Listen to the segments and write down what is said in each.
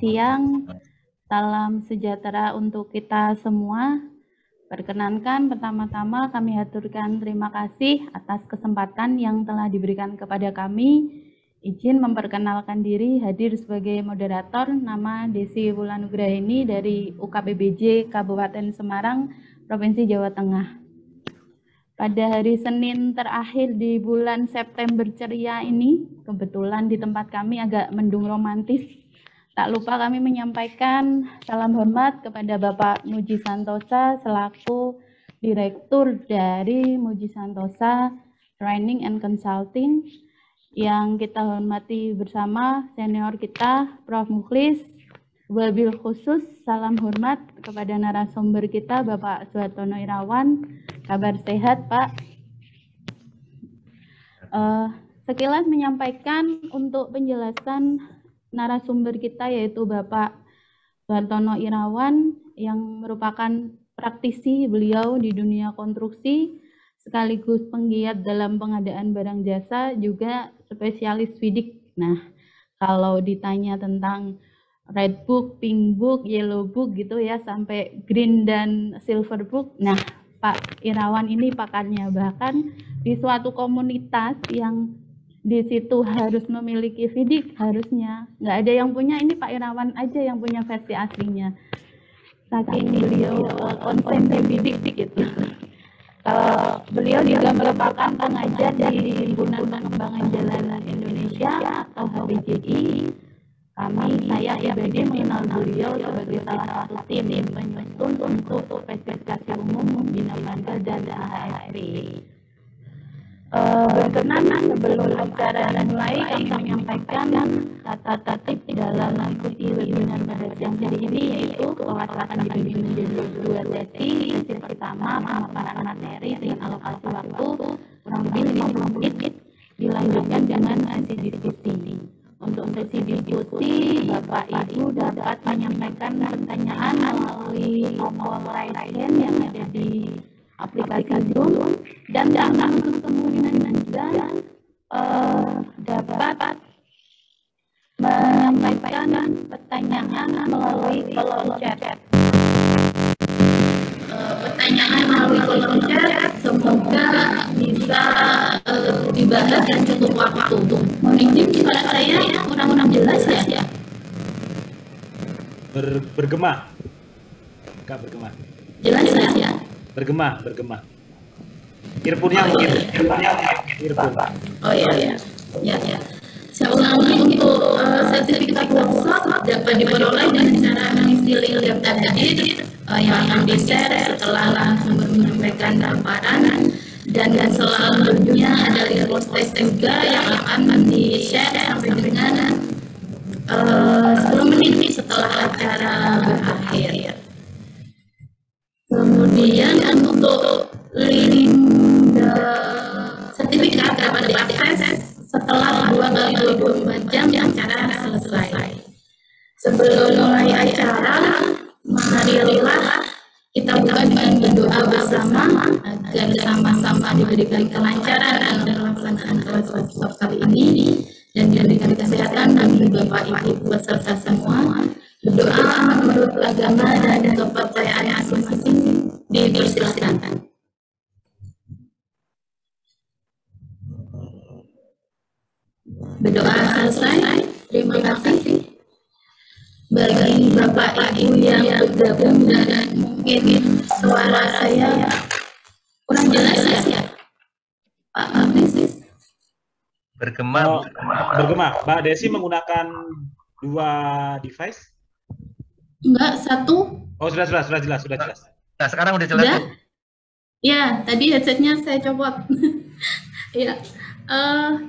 siang. Salam sejahtera untuk kita semua. Perkenankan pertama-tama kami haturkan terima kasih atas kesempatan yang telah diberikan kepada kami. Izin memperkenalkan diri hadir sebagai moderator nama Desi Wulanugrahini dari UKPBJ Kabupaten Semarang, Provinsi Jawa Tengah. Pada hari Senin terakhir di bulan September ceria ini, kebetulan di tempat kami agak mendung romantis, Tak lupa kami menyampaikan salam hormat kepada Bapak Muji Santosa selaku Direktur dari Muji Santosa Training and Consulting yang kita hormati bersama senior kita Prof. Muklis. Wabil khusus salam hormat kepada narasumber kita Bapak Suatono Irawan. Kabar sehat Pak. Uh, sekilas menyampaikan untuk penjelasan narasumber kita yaitu Bapak Bartono Irawan yang merupakan praktisi beliau di dunia konstruksi sekaligus penggiat dalam pengadaan barang jasa juga spesialis bidik. Nah, kalau ditanya tentang red book, pink book, yellow book gitu ya sampai green dan silver book. Nah, Pak Irawan ini pakannya bahkan di suatu komunitas yang di situ harus memiliki sidik harusnya nggak ada yang punya ini Pak Irawan aja yang punya versi aslinya saking beliau eh, konsen sidik gitu kalau beliau juga merupakan pengajar dari himpunan pengembangan jalan Indonesia atau HBJI kami saya IBD mengenal beliau sebagai salah satu tim menyusun untuk spesifikasi umum bina dan AHSP Eh, berkenan sebelum acara mulai kami menyampaikan tata tertib dalam mengikuti webinar pada siang hari ini yaitu kewaspadaan di menjadi dua sesi sesi pertama pemaparan materi dengan alokasi waktu kurang lebih 50 menit dilanjutkan dengan sesi diskusi untuk sesi diskusi Bapak Ibu dapat menyampaikan pertanyaan melalui tombol raise hand yang ada di aplikasi Zoom dan dalam kemungkinan dan uh, eh, dapat menyampaikan pertanyaan melalui kolom chat. Eh, pertanyaan melalui kolom chat semoga bisa uh, eh, dibahas dan cukup waktu. untuk Mungkin suara saya kurang-kurang jelas ya. Ber bergema. Kak bergema. Jelas ya bergema bergema earphone-nya oh, mungkin earphone mungkin oh iya iya iya iya saya ulangi untuk uh, sertifikat workshop dapat diperoleh dengan cara mengisi link daftar hadir uh, eh, yang di share setelah langsung menyampaikan tamparan dan dan selanjutnya ada request test juga yang akan di share sampai dengan eh, uh, 10 menit setelah acara berakhir kemudian untuk link sertifikat dapat diakses setelah 2 jam yang acara selesai. Sebelum mulai acara, marilah kita buka dengan berdoa bersama agar sama-sama diberikan kelancaran dalam pelaksanaan kelas workshop kali ini dan diberikan kesehatan bagi Bapak Ibu peserta semua. Berdoa menurut agama dan kepercayaan masing-masing dipersilahkan. Berdoa selesai. Terima kasih. Bagi Bapak Ibu yang bergabung dan mungkin suara saya kurang jelas ya. Pak Amnesis. Bergema, oh, bergema. Bergema. Mbak Desi menggunakan dua device? Enggak, satu. Oh, sudah, sudah, sudah jelas, sudah jelas. Nah, sekarang udah jelas. Udah? Ya, tadi headsetnya saya copot. ya. Uh,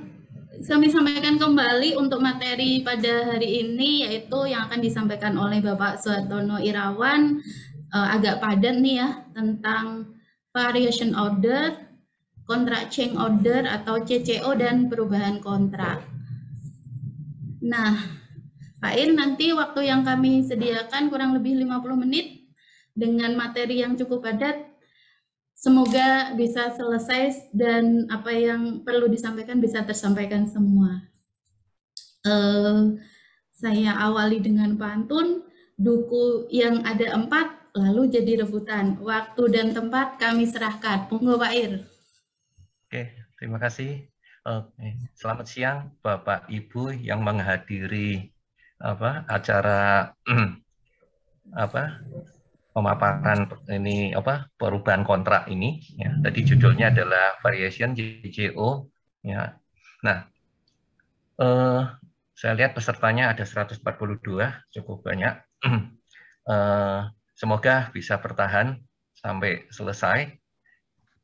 kami sampaikan kembali untuk materi pada hari ini yaitu yang akan disampaikan oleh Bapak Suhartono Irawan uh, agak padat nih ya tentang variation order, contract change order atau CCO dan perubahan kontrak. Nah, Pak Ir nanti waktu yang kami sediakan kurang lebih 50 menit dengan materi yang cukup padat semoga bisa selesai dan apa yang perlu disampaikan bisa tersampaikan semua. Uh, saya awali dengan pantun, duku yang ada empat, lalu jadi rebutan. Waktu dan tempat kami serahkan. pengubah Pak Ir. Oke, terima kasih. Oke. Selamat siang Bapak Ibu yang menghadiri apa acara apa pemaparan ini apa perubahan kontrak ini ya tadi judulnya adalah variation JCO ya nah eh, saya lihat pesertanya ada 142 cukup banyak eh, semoga bisa bertahan sampai selesai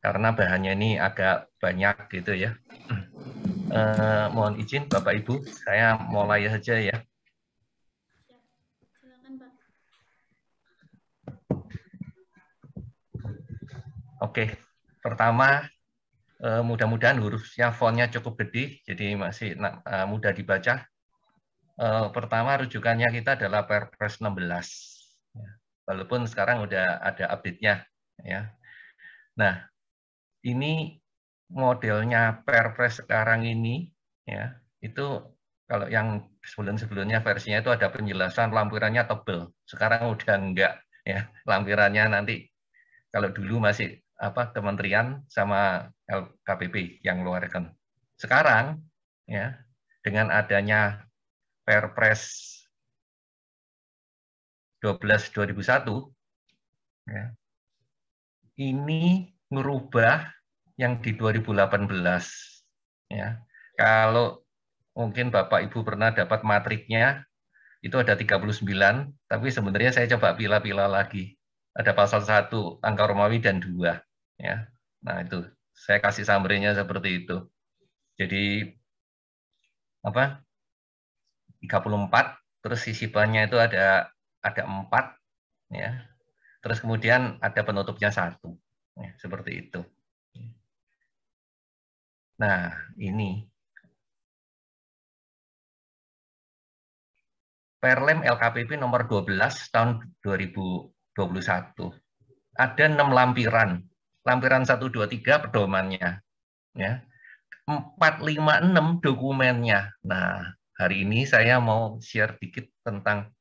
karena bahannya ini agak banyak gitu ya eh, mohon izin Bapak Ibu saya mulai saja ya Oke, pertama eh, mudah-mudahan hurufnya fontnya cukup gede, jadi masih eh, mudah dibaca. Eh, pertama rujukannya kita adalah Perpres 16, ya, walaupun sekarang udah ada update-nya. Ya. Nah, ini modelnya Perpres sekarang ini, ya itu kalau yang sebelum-sebelumnya versinya itu ada penjelasan lampirannya tebel, sekarang udah enggak ya lampirannya nanti kalau dulu masih apa kementerian sama LKPP yang mengeluarkan. Sekarang ya dengan adanya Perpres 12 2001 ya, ini merubah yang di 2018 ya. Kalau mungkin Bapak Ibu pernah dapat matriknya itu ada 39, tapi sebenarnya saya coba pila-pila lagi. Ada pasal 1, angka Romawi dan 2 Ya, nah itu saya kasih sambrinya seperti itu. Jadi apa? 34 terus sisipannya itu ada ada empat, ya. Terus kemudian ada penutupnya satu. Ya, seperti itu. Nah, ini Perlem LKPP nomor 12 tahun 2021. Ada enam lampiran lampiran satu dua tiga pedomannya. Ya. 456 dokumennya. Nah, hari ini saya mau share dikit tentang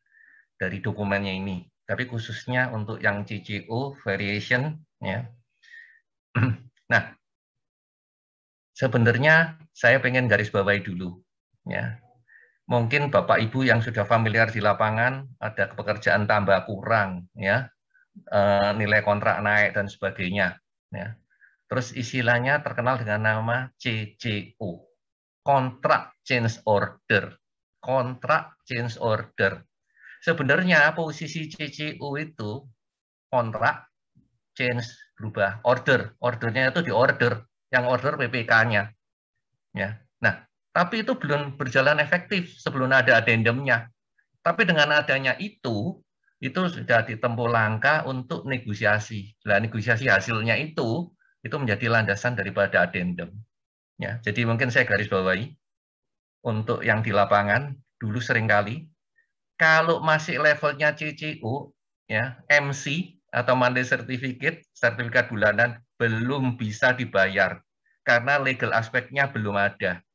dari dokumennya ini. Tapi khususnya untuk yang CCO variation. ya. Nah, sebenarnya saya pengen garis bawahi dulu. ya. Mungkin Bapak Ibu yang sudah familiar di lapangan ada pekerjaan tambah kurang, ya eh, nilai kontrak naik dan sebagainya. Ya. Terus istilahnya terkenal dengan nama CCO, Kontrak Change Order. Kontrak Change Order. Sebenarnya posisi CCO itu kontrak change berubah order. Ordernya itu di order, yang order PPK-nya. Ya. Nah, tapi itu belum berjalan efektif sebelum ada adendumnya. Tapi dengan adanya itu, itu sudah ditempuh langkah untuk negosiasi. Nah, negosiasi iya. hasilnya itu itu menjadi landasan daripada adendum. Ya, jadi mungkin saya garis bawahi untuk yang di lapangan dulu seringkali kalau masih levelnya CCU ya MC atau mandi sertifikat sertifikat bulanan belum bisa dibayar karena legal aspeknya belum ada.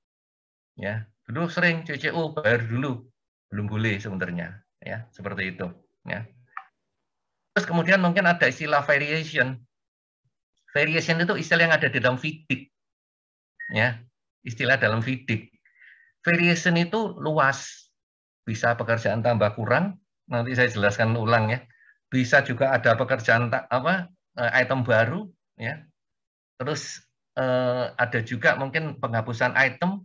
Ya, dulu sering CCU bayar dulu belum boleh sebenarnya ya seperti itu. Ya. Terus kemudian mungkin ada istilah variation. Variation itu istilah yang ada di dalam fidik. Ya, istilah dalam fidik. Variation itu luas. Bisa pekerjaan tambah kurang, nanti saya jelaskan ulang ya. Bisa juga ada pekerjaan apa eh, item baru ya. Terus eh, ada juga mungkin penghapusan item,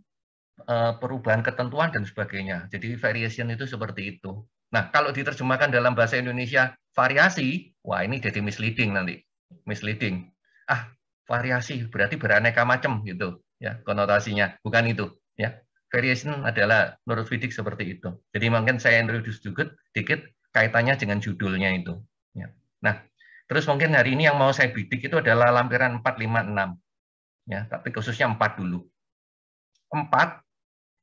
eh, perubahan ketentuan dan sebagainya. Jadi variation itu seperti itu. Nah, kalau diterjemahkan dalam bahasa Indonesia variasi, wah ini jadi misleading nanti. Misleading. Ah, variasi berarti beraneka macam gitu ya konotasinya. Bukan itu ya. Variation adalah menurut Fidik seperti itu. Jadi mungkin saya introduce juga dikit kaitannya dengan judulnya itu. Ya. Nah, terus mungkin hari ini yang mau saya bidik itu adalah lampiran 456. Ya, tapi khususnya 4 dulu. 4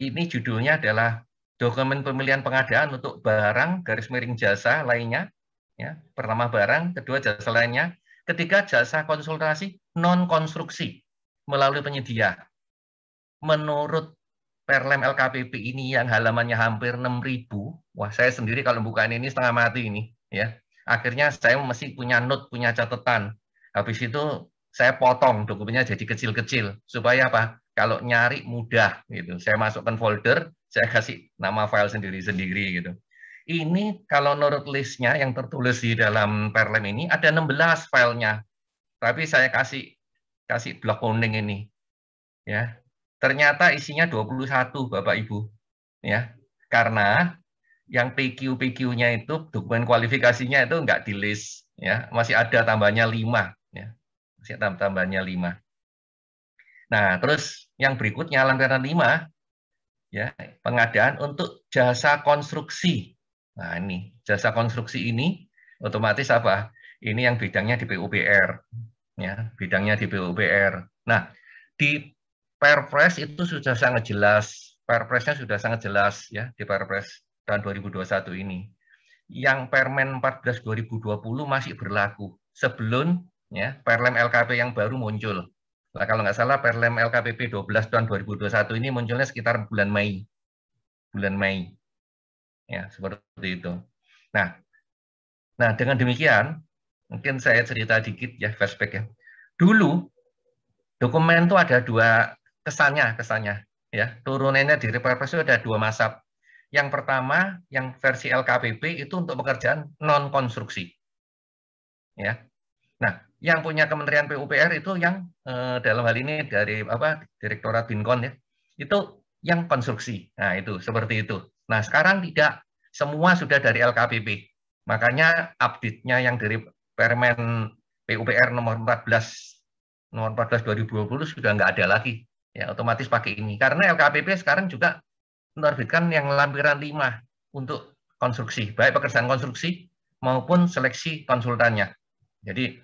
ini judulnya adalah dokumen pemilihan pengadaan untuk barang garis miring jasa lainnya ya pertama barang kedua jasa lainnya ketiga jasa konsultasi non konstruksi melalui penyedia menurut Perlem LKPP ini yang halamannya hampir 6000 wah saya sendiri kalau bukan ini setengah mati ini ya akhirnya saya masih punya note punya catatan habis itu saya potong dokumennya jadi kecil-kecil supaya apa kalau nyari mudah gitu saya masukkan folder saya kasih nama file sendiri-sendiri gitu. Ini kalau menurut listnya yang tertulis di dalam Perlem ini ada 16 filenya. Tapi saya kasih kasih blok kuning ini. Ya. Ternyata isinya 21 Bapak Ibu. Ya. Karena yang PQ-PQ-nya itu dokumen kualifikasinya itu nggak di list ya, masih ada tambahnya 5 ya. Masih ada tambahnya 5. Nah, terus yang berikutnya lampiran 5 ya pengadaan untuk jasa konstruksi. Nah ini jasa konstruksi ini otomatis apa? Ini yang bidangnya di PUPR, ya bidangnya di PUPR. Nah di Perpres itu sudah sangat jelas, Perpresnya sudah sangat jelas ya di Perpres tahun 2021 ini. Yang Permen 14 2020 masih berlaku sebelum ya Perlem LKP yang baru muncul. Nah, kalau nggak salah Perlem LKPP 12 tahun 2021 ini munculnya sekitar bulan Mei. Bulan Mei. Ya, seperti itu. Nah, nah dengan demikian, mungkin saya cerita dikit ya flashback ya. Dulu dokumen itu ada dua kesannya, kesannya ya. Turunannya di Reperpres itu ada dua masab. Yang pertama, yang versi LKPP itu untuk pekerjaan non konstruksi. Ya. Nah, yang punya Kementerian PUPR itu yang eh, dalam hal ini dari apa Direktorat Binkon ya itu yang konstruksi nah itu seperti itu nah sekarang tidak semua sudah dari LKPP makanya update-nya yang dari Permen PUPR nomor 14 nomor 14 2020 sudah nggak ada lagi ya otomatis pakai ini karena LKPP sekarang juga menerbitkan yang lampiran 5 untuk konstruksi baik pekerjaan konstruksi maupun seleksi konsultannya jadi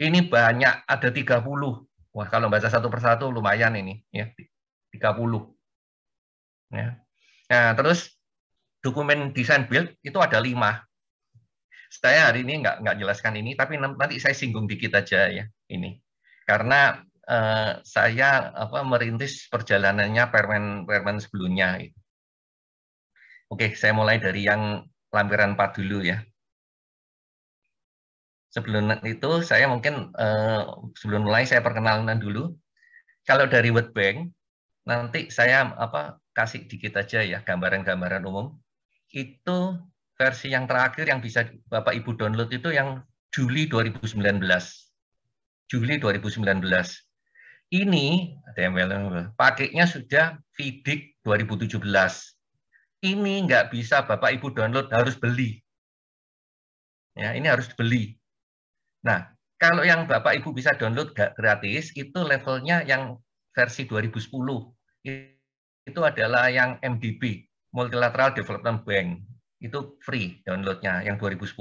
ini banyak, ada 30. Wah, kalau baca satu persatu lumayan ini, ya 30. Ya. Nah, terus dokumen desain build itu ada lima. Saya hari ini nggak nggak jelaskan ini, tapi nanti saya singgung dikit aja ya ini, karena eh, saya apa merintis perjalanannya permen permen sebelumnya. Gitu. Oke, saya mulai dari yang lampiran 4 dulu ya sebelum itu saya mungkin uh, sebelum mulai saya perkenalkan dulu. Kalau dari World Bank nanti saya apa kasih dikit aja ya gambaran-gambaran umum. Itu versi yang terakhir yang bisa Bapak Ibu download itu yang Juli 2019. Juli 2019. Ini pakainya sudah FIDIC 2017. Ini nggak bisa Bapak Ibu download harus beli. Ya, ini harus beli. Nah, kalau yang Bapak Ibu bisa download gratis itu levelnya yang versi 2010. Itu adalah yang MDB, Multilateral Development Bank. Itu free downloadnya yang 2010.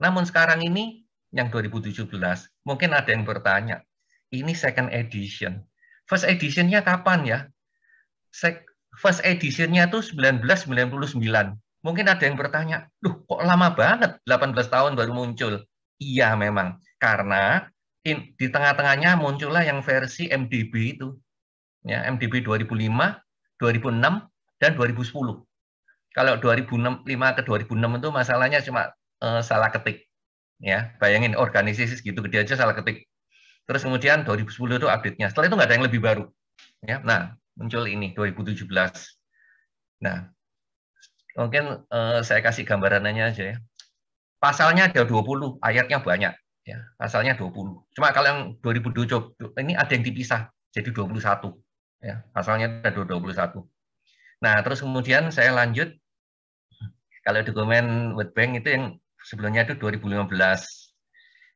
Namun sekarang ini yang 2017, mungkin ada yang bertanya, ini second edition. First editionnya kapan ya? First editionnya itu 1999. Mungkin ada yang bertanya, duh kok lama banget 18 tahun baru muncul. Iya memang, karena in, di tengah-tengahnya muncullah yang versi MDB itu. Ya, MDB 2005, 2006, dan 2010. Kalau 2005 ke 2006 itu masalahnya cuma e, salah ketik. Ya, bayangin organisasi segitu gede aja salah ketik. Terus kemudian 2010 itu update-nya. Setelah itu nggak ada yang lebih baru. Ya, nah, muncul ini 2017. Nah, mungkin e, saya kasih gambarannya aja ya. Pasalnya ada 20, ayatnya banyak. Ya, pasalnya 20. Cuma kalau yang 2020 ini ada yang dipisah jadi 21. Ya, pasalnya ada 21. Nah, terus kemudian saya lanjut kalau dokumen World Bank itu yang sebelumnya itu 2015.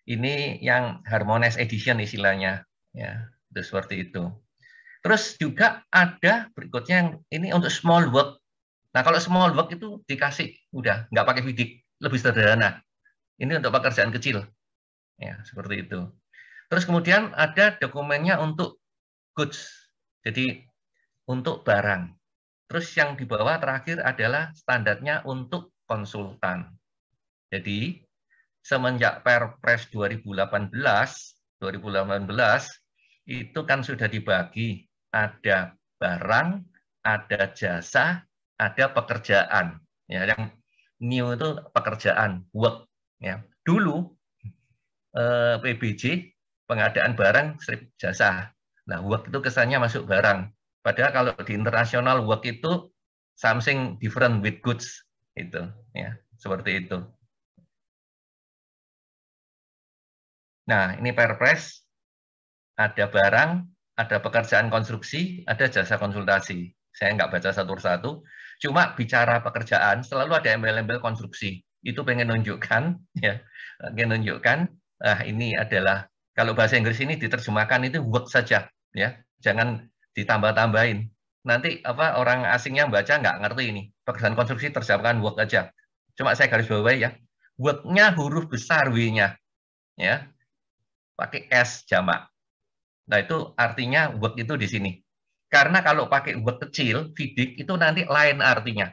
Ini yang harmonis Edition istilahnya, ya, itu seperti itu. Terus juga ada berikutnya yang ini untuk small work. Nah, kalau small work itu dikasih udah nggak pakai bidik lebih sederhana. Ini untuk pekerjaan kecil. Ya, seperti itu. Terus kemudian ada dokumennya untuk goods. Jadi untuk barang. Terus yang di bawah terakhir adalah standarnya untuk konsultan. Jadi semenjak Perpres 2018 2018 itu kan sudah dibagi ada barang, ada jasa, ada pekerjaan. Ya, yang new itu pekerjaan, work. Ya. Dulu eh, PBJ pengadaan barang strip jasa. Nah, work itu kesannya masuk barang. Padahal kalau di internasional work itu something different with goods itu, ya seperti itu. Nah, ini Perpres ada barang, ada pekerjaan konstruksi, ada jasa konsultasi. Saya nggak baca satu persatu. Cuma bicara pekerjaan selalu ada embel-embel konstruksi. Itu pengen nunjukkan, ya, pengen nunjukkan, ah ini adalah kalau bahasa Inggris ini diterjemahkan itu work saja, ya, jangan ditambah-tambahin. Nanti apa orang asingnya baca nggak ngerti ini. Pekerjaan konstruksi terjemahkan work aja. Cuma saya garis bawahi ya, worknya huruf besar W-nya, ya, pakai S jamak. Nah itu artinya work itu di sini. Karena kalau pakai word kecil, vidik, itu nanti lain artinya.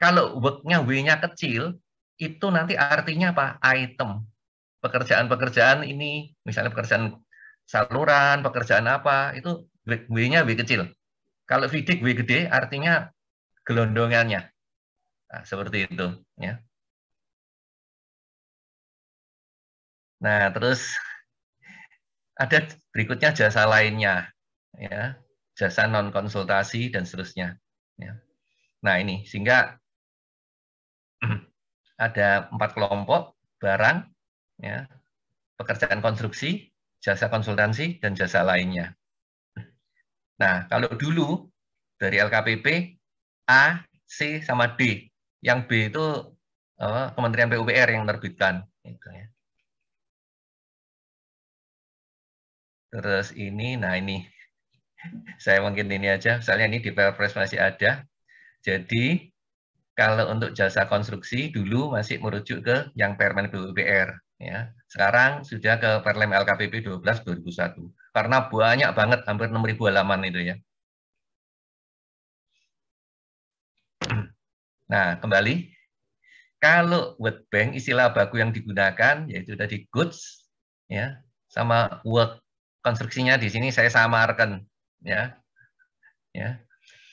Kalau wordnya W-nya kecil, itu nanti artinya apa? Item. Pekerjaan-pekerjaan ini, misalnya pekerjaan saluran, pekerjaan apa, itu W-nya W kecil. Kalau vidik W gede, artinya gelondongannya. Nah, seperti itu. ya. Nah, terus ada berikutnya jasa lainnya. Ya jasa non konsultasi dan seterusnya. Ya. Nah ini sehingga ada empat kelompok barang, ya, pekerjaan konstruksi, jasa konsultansi dan jasa lainnya. Nah kalau dulu dari LKPP A, C sama D, yang B itu uh, Kementerian PUPR yang terbitkan. Gitu ya. Terus ini, nah ini saya mungkin ini aja, misalnya ini di Perpres masih ada. Jadi kalau untuk jasa konstruksi dulu masih merujuk ke yang Permen PUPR ya. Sekarang sudah ke Perlem LKPP 12 2001 karena banyak banget hampir 6000 halaman itu ya. Nah, kembali kalau World Bank istilah baku yang digunakan yaitu tadi goods ya sama work konstruksinya di sini saya samarkan ya. Ya.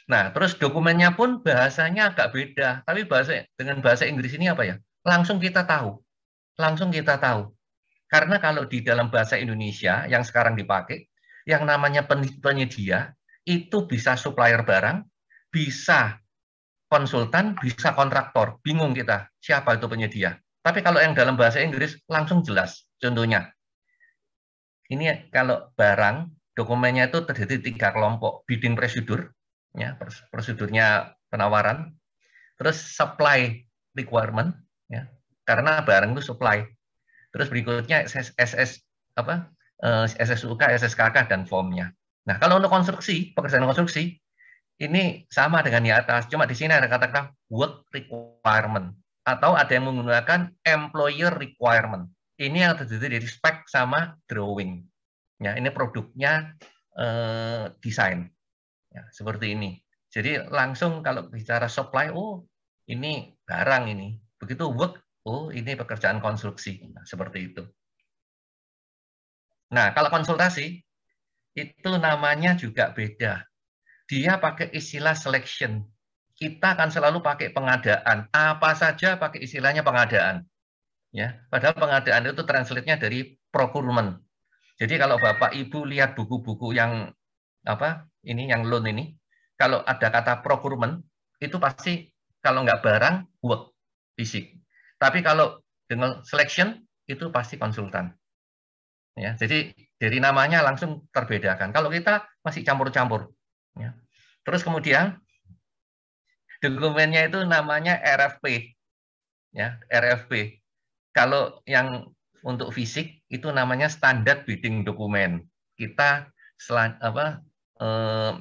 Nah, terus dokumennya pun bahasanya agak beda, tapi bahasa dengan bahasa Inggris ini apa ya? Langsung kita tahu. Langsung kita tahu. Karena kalau di dalam bahasa Indonesia yang sekarang dipakai, yang namanya penyedia itu bisa supplier barang, bisa konsultan, bisa kontraktor. Bingung kita, siapa itu penyedia. Tapi kalau yang dalam bahasa Inggris langsung jelas. Contohnya, ini kalau barang dokumennya itu terdiri tiga kelompok, bidding prosedur ya, prosedurnya penawaran, terus supply requirement, ya, karena barang itu supply, terus berikutnya SS, SS apa, eh, SSUK, SSKK dan formnya. Nah, kalau untuk konstruksi, pekerjaan konstruksi, ini sama dengan di atas, cuma di sini ada kata-kata work requirement atau ada yang menggunakan employer requirement. Ini yang terdiri dari spek sama drawing. Ya, ini produknya eh, desain. Ya, seperti ini. Jadi langsung kalau bicara supply, oh ini barang ini. Begitu work, oh ini pekerjaan konstruksi. Nah, seperti itu. Nah, kalau konsultasi, itu namanya juga beda. Dia pakai istilah selection. Kita akan selalu pakai pengadaan. Apa saja pakai istilahnya pengadaan. Ya, padahal pengadaan itu translate-nya dari procurement. Jadi kalau Bapak Ibu lihat buku-buku yang apa ini yang loan ini, kalau ada kata procurement itu pasti kalau nggak barang work fisik. Tapi kalau dengan selection itu pasti konsultan. Ya, jadi dari namanya langsung terbedakan. Kalau kita masih campur-campur. Ya. Terus kemudian dokumennya itu namanya RFP. Ya, RFP. Kalau yang untuk fisik itu namanya standar bidding dokumen. Kita selan, apa eh,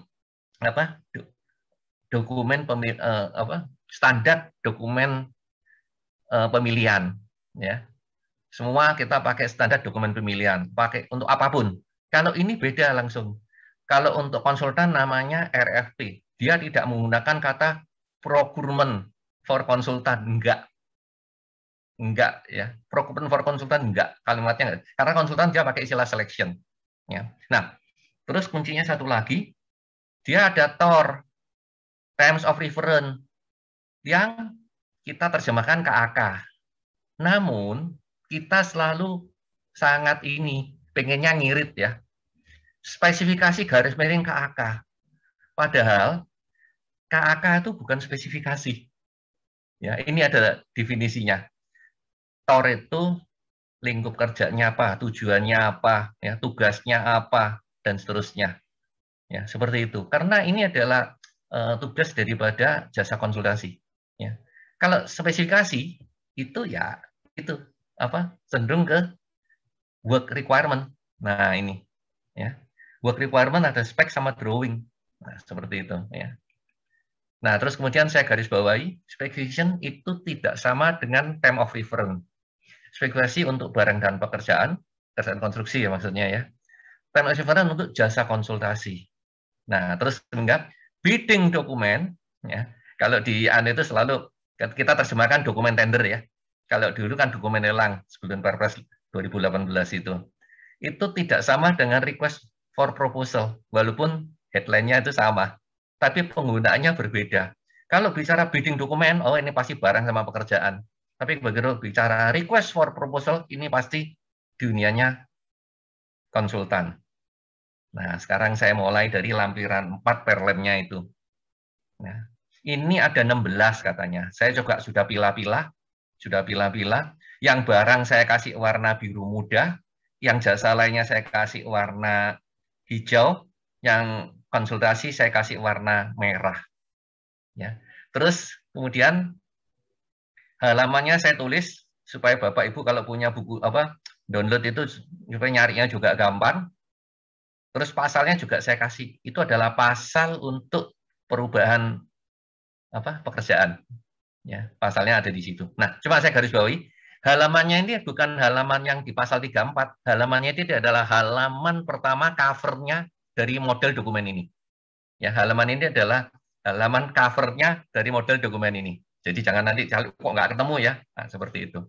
apa do, dokumen pemil, eh, apa standar dokumen eh, pemilihan ya. Semua kita pakai standar dokumen pemilihan, pakai untuk apapun. Kalau ini beda langsung. Kalau untuk konsultan namanya RFP. Dia tidak menggunakan kata procurement for konsultan, enggak enggak ya procurement for konsultan enggak kalimatnya enggak karena konsultan dia pakai istilah selection ya nah terus kuncinya satu lagi dia ada tor terms of reference yang kita terjemahkan ke AK namun kita selalu sangat ini pengennya ngirit ya spesifikasi garis miring ke AK padahal KAK itu bukan spesifikasi. Ya, ini ada definisinya tor itu lingkup kerjanya apa, tujuannya apa, ya, tugasnya apa, dan seterusnya. Ya, seperti itu. Karena ini adalah uh, tugas daripada jasa konsultasi. Ya. Kalau spesifikasi itu ya itu apa cenderung ke work requirement. Nah ini ya work requirement ada spek sama drawing. Nah, seperti itu ya. Nah terus kemudian saya garis bawahi specification itu tidak sama dengan time of reference. Spekulasi untuk barang dan pekerjaan, pekerjaan konstruksi ya maksudnya ya. Time equivalent untuk jasa konsultasi. Nah, terus enggak bidding dokumen ya. Kalau di ANE itu selalu kan kita terjemahkan dokumen tender ya. Kalau dulu kan dokumen lelang sebelum Perpres 2018 itu. Itu tidak sama dengan request for proposal walaupun headline-nya itu sama, tapi penggunaannya berbeda. Kalau bicara bidding dokumen, oh ini pasti barang sama pekerjaan. Tapi begitu bicara request for proposal, ini pasti dunianya konsultan. Nah, sekarang saya mulai dari lampiran 4 perlemnya itu. Nah, ini ada 16 katanya. Saya juga sudah pilah-pilah, sudah pilah-pilah. Yang barang saya kasih warna biru muda, yang jasa lainnya saya kasih warna hijau, yang konsultasi saya kasih warna merah. Ya. Terus kemudian halamannya saya tulis supaya Bapak Ibu kalau punya buku apa download itu supaya nyarinya juga gampang. Terus pasalnya juga saya kasih. Itu adalah pasal untuk perubahan apa pekerjaan. Ya, pasalnya ada di situ. Nah, cuma saya garis bawahi, halamannya ini bukan halaman yang di pasal 34. Halamannya itu adalah halaman pertama covernya dari model dokumen ini. Ya, halaman ini adalah halaman covernya dari model dokumen ini. Jadi jangan nanti kok nggak ketemu ya, nah, seperti itu.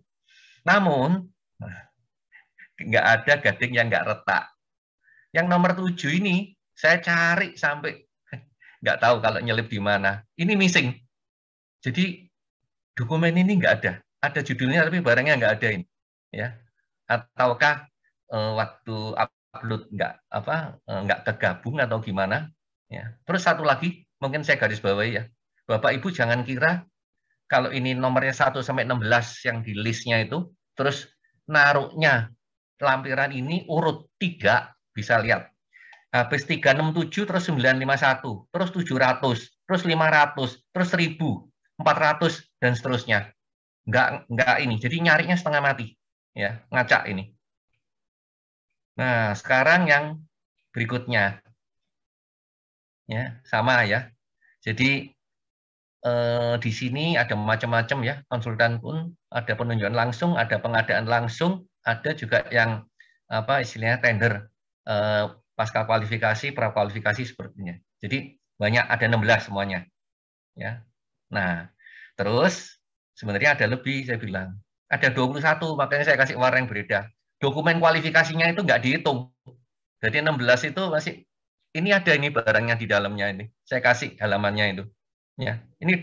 Namun, nah, nggak ada gading yang nggak retak. Yang nomor tujuh ini, saya cari sampai nggak tahu kalau nyelip di mana. Ini missing. Jadi dokumen ini nggak ada. Ada judulnya tapi barangnya nggak ada ini. Ya. Ataukah e, waktu upload nggak apa e, nggak kegabung atau gimana? Ya. Terus satu lagi mungkin saya garis bawahi ya, Bapak Ibu jangan kira kalau ini nomornya 1 sampai 16 yang di listnya itu, terus naruhnya lampiran ini urut 3, bisa lihat. Habis 367, terus 951, terus 700, terus 500, terus 1000, 400, dan seterusnya. Nggak, nggak ini, jadi nyarinya setengah mati. ya Ngacak ini. Nah, sekarang yang berikutnya. ya Sama ya. Jadi eh, di sini ada macam-macam ya konsultan pun ada penunjuan langsung, ada pengadaan langsung, ada juga yang apa istilahnya tender eh, pasca kualifikasi, pra kualifikasi sepertinya. Jadi banyak ada 16 semuanya. Ya. Nah, terus sebenarnya ada lebih saya bilang. Ada 21 makanya saya kasih warna yang berbeda. Dokumen kualifikasinya itu nggak dihitung. Jadi 16 itu masih ini ada ini barangnya di dalamnya ini. Saya kasih halamannya itu. Ya, ini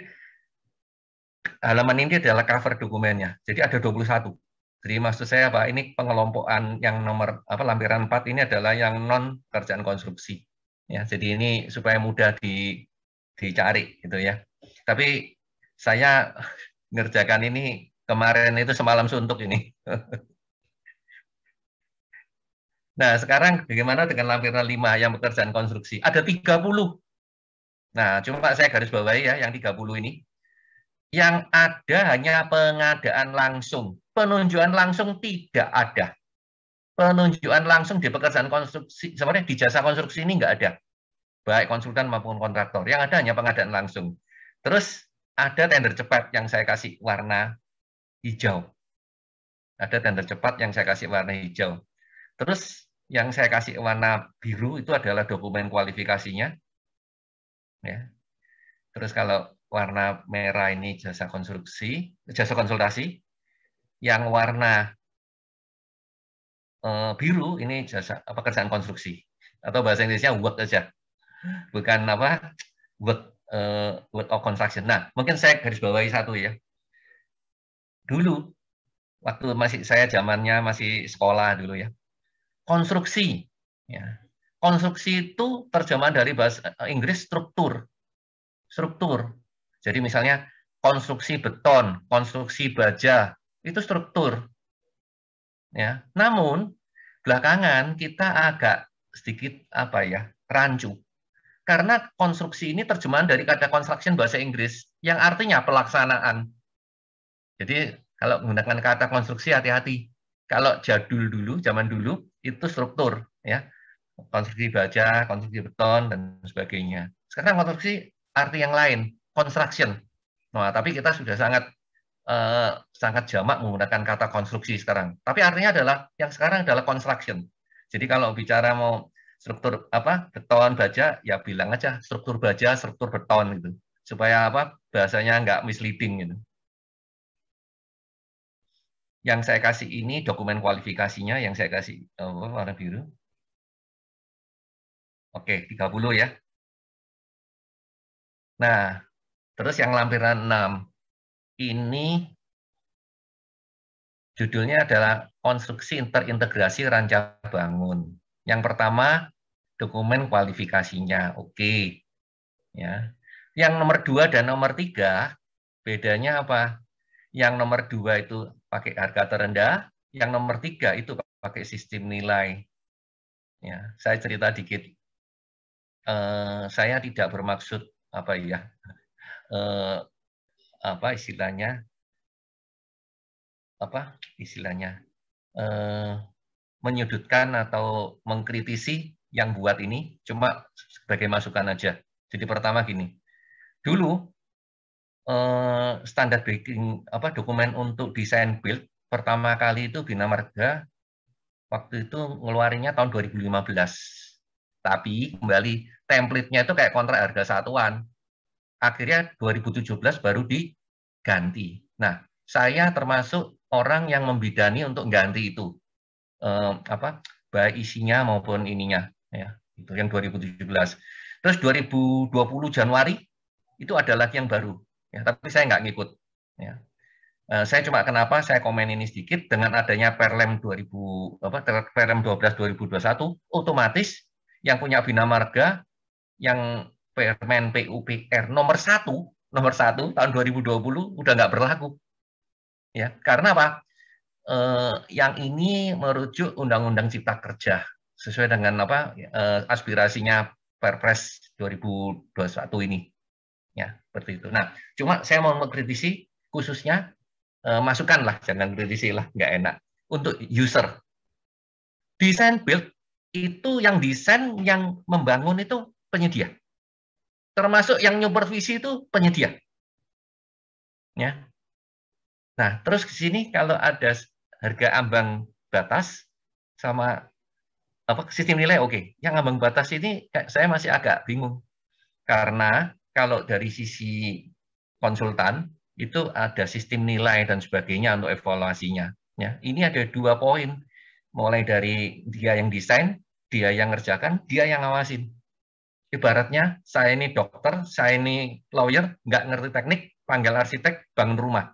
halaman ini adalah cover dokumennya. Jadi ada 21. Jadi maksud saya apa? Ini pengelompokan yang nomor apa lampiran 4 ini adalah yang non kerjaan konstruksi. Ya, jadi ini supaya mudah di, dicari gitu ya. Tapi saya ngerjakan ini kemarin itu semalam suntuk ini. nah, sekarang bagaimana dengan lampiran 5 yang pekerjaan konstruksi? Ada 30 Nah, cuma saya garis bawahi ya, yang 30 ini. Yang ada hanya pengadaan langsung. penunjuan langsung tidak ada. penunjuan langsung di pekerjaan konstruksi, sebenarnya di jasa konstruksi ini nggak ada. Baik konsultan maupun kontraktor. Yang ada hanya pengadaan langsung. Terus ada tender cepat yang saya kasih warna hijau. Ada tender cepat yang saya kasih warna hijau. Terus yang saya kasih warna biru itu adalah dokumen kualifikasinya ya. Terus kalau warna merah ini jasa konstruksi, jasa konsultasi. Yang warna eh, biru ini jasa eh, pekerjaan konstruksi atau bahasa Inggrisnya work aja. Bukan apa? work e, work of construction. Nah, mungkin saya garis bawahi satu ya. Dulu waktu masih saya zamannya masih sekolah dulu ya. Konstruksi ya Konstruksi itu terjemahan dari bahasa eh, Inggris struktur. Struktur. Jadi misalnya konstruksi beton, konstruksi baja, itu struktur. Ya. Namun belakangan kita agak sedikit apa ya, rancu. Karena konstruksi ini terjemahan dari kata construction bahasa Inggris yang artinya pelaksanaan. Jadi kalau menggunakan kata konstruksi hati-hati. Kalau jadul dulu, zaman dulu itu struktur ya konstruksi baja, konstruksi beton, dan sebagainya. Sekarang konstruksi arti yang lain, construction. Nah, tapi kita sudah sangat uh, sangat jamak menggunakan kata konstruksi sekarang. Tapi artinya adalah yang sekarang adalah construction. Jadi kalau bicara mau struktur apa beton baja, ya bilang aja struktur baja, struktur beton gitu, supaya apa bahasanya nggak misleading gitu. Yang saya kasih ini dokumen kualifikasinya yang saya kasih oh, warna biru. Oke, 30 ya. Nah, terus yang lampiran 6. Ini judulnya adalah konstruksi interintegrasi Rancang bangun. Yang pertama, dokumen kualifikasinya. Oke. Ya. Yang nomor dua dan nomor tiga, bedanya apa? Yang nomor dua itu pakai harga terendah, yang nomor tiga itu pakai sistem nilai. Ya, saya cerita dikit. Eh, saya tidak bermaksud apa ya eh, apa istilahnya apa istilahnya eh, menyudutkan atau mengkritisi yang buat ini cuma sebagai masukan aja. Jadi pertama gini, dulu standar baking apa dokumen untuk desain build pertama kali itu bina marga waktu itu ngeluarinya tahun 2015 tapi kembali template-nya itu kayak kontrak harga satuan. Akhirnya 2017 baru diganti. Nah, saya termasuk orang yang membidani untuk ganti itu. Eh, apa baik isinya maupun ininya ya. Itu yang 2017. Terus 2020 Januari itu ada lagi yang baru. Ya, tapi saya nggak ngikut. Ya. Eh, saya cuma kenapa saya komen ini sedikit dengan adanya Perlem 2000 apa Perlem 12 2021 otomatis yang punya bina marga yang Permen PUPR nomor satu nomor satu tahun 2020 udah nggak berlaku ya karena apa eh, yang ini merujuk Undang-Undang Cipta Kerja sesuai dengan apa eh, aspirasinya Perpres 2021 ini ya seperti itu. Nah cuma saya mau mengkritisi khususnya eh, masukkanlah jangan kritisi lah nggak enak untuk user desain build itu yang desain, yang membangun itu penyedia. Termasuk yang supervisi itu penyedia. Ya. Nah, terus ke sini kalau ada harga ambang batas sama apa sistem nilai oke. Okay. Yang ambang batas ini saya masih agak bingung. Karena kalau dari sisi konsultan itu ada sistem nilai dan sebagainya untuk evaluasinya. Ya, ini ada dua poin Mulai dari dia yang desain, dia yang ngerjakan, dia yang ngawasin. Ibaratnya saya ini dokter, saya ini lawyer, nggak ngerti teknik, panggil arsitek, bangun rumah.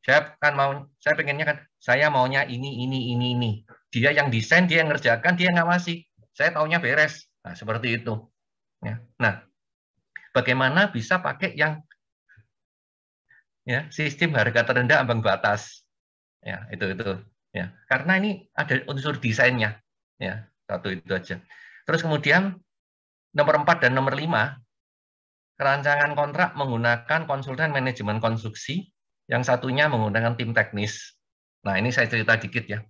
Saya kan mau, saya pengennya kan, saya maunya ini, ini, ini, ini. Dia yang desain, dia yang ngerjakan, dia yang ngawasi. Saya taunya beres. Nah, seperti itu. Ya. Nah, bagaimana bisa pakai yang ya, sistem harga terendah ambang batas. Ya, itu itu ya karena ini ada unsur desainnya ya satu itu aja terus kemudian nomor empat dan nomor lima rancangan kontrak menggunakan konsultan manajemen konstruksi yang satunya menggunakan tim teknis nah ini saya cerita dikit ya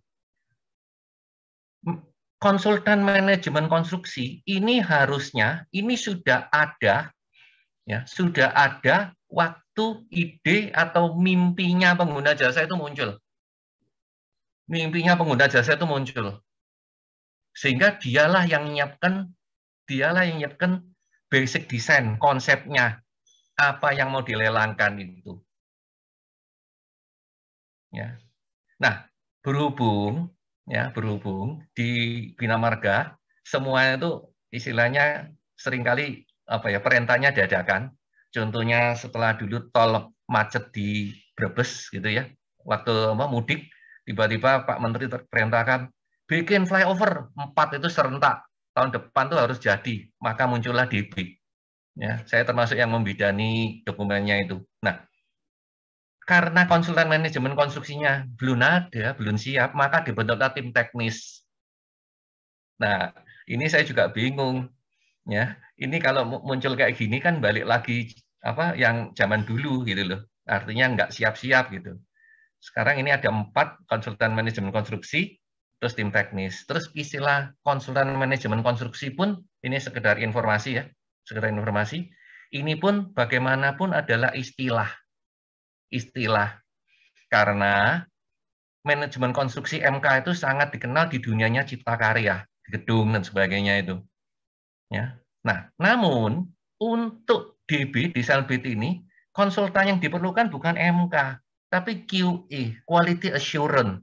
konsultan manajemen konstruksi ini harusnya ini sudah ada ya sudah ada waktu ide atau mimpinya pengguna jasa itu muncul mimpinya pengguna jasa itu muncul. Sehingga dialah yang menyiapkan dialah yang menyiapkan basic design, konsepnya, apa yang mau dilelangkan itu. Ya. Nah, berhubung ya, berhubung di Bina Marga semuanya itu istilahnya seringkali apa ya, perintahnya dadakan. Contohnya setelah dulu tol macet di Brebes gitu ya, waktu apa mudik Tiba-tiba Pak Menteri perintahkan bikin flyover empat itu serentak tahun depan tuh harus jadi, maka muncullah DB. Ya, saya termasuk yang membidani dokumennya itu. Nah, karena konsultan manajemen konstruksinya belum ada, belum siap, maka dibentuklah tim teknis. Nah, ini saya juga bingung. Ya, ini kalau muncul kayak gini kan balik lagi apa yang zaman dulu gitu loh. Artinya nggak siap-siap gitu. Sekarang ini ada empat konsultan manajemen konstruksi, terus tim teknis. Terus istilah konsultan manajemen konstruksi pun ini sekedar informasi ya, sekedar informasi. Ini pun bagaimanapun adalah istilah. Istilah. Karena manajemen konstruksi MK itu sangat dikenal di dunianya cipta karya, gedung dan sebagainya itu. Ya. Nah, namun untuk DB di Selbit ini konsultan yang diperlukan bukan MK, tapi QE, quality assurance.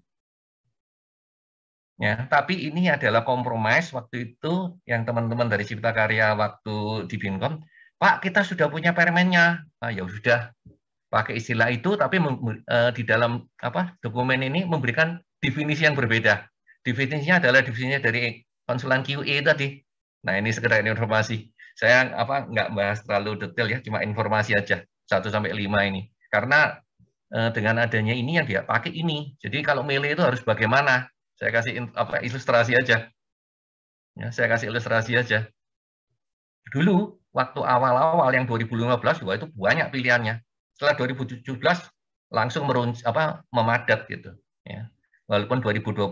Ya, tapi ini adalah kompromis waktu itu yang teman-teman dari Cipta Karya waktu di Bincom, Pak kita sudah punya permennya, nah, ya sudah pakai istilah itu, tapi eh, di dalam apa dokumen ini memberikan definisi yang berbeda. Definisinya adalah definisinya dari konsulan QE tadi. Nah ini sekedar informasi. Saya apa nggak bahas terlalu detail ya, cuma informasi aja 1 sampai 5 ini. Karena Eh, dengan adanya ini yang dia pakai ini. Jadi kalau milih itu harus bagaimana? Saya kasih apa ilustrasi aja. Ya, saya kasih ilustrasi aja. Dulu waktu awal-awal yang 2015 juga itu banyak pilihannya. Setelah 2017 langsung merunc apa memadat gitu. Ya. Walaupun 2020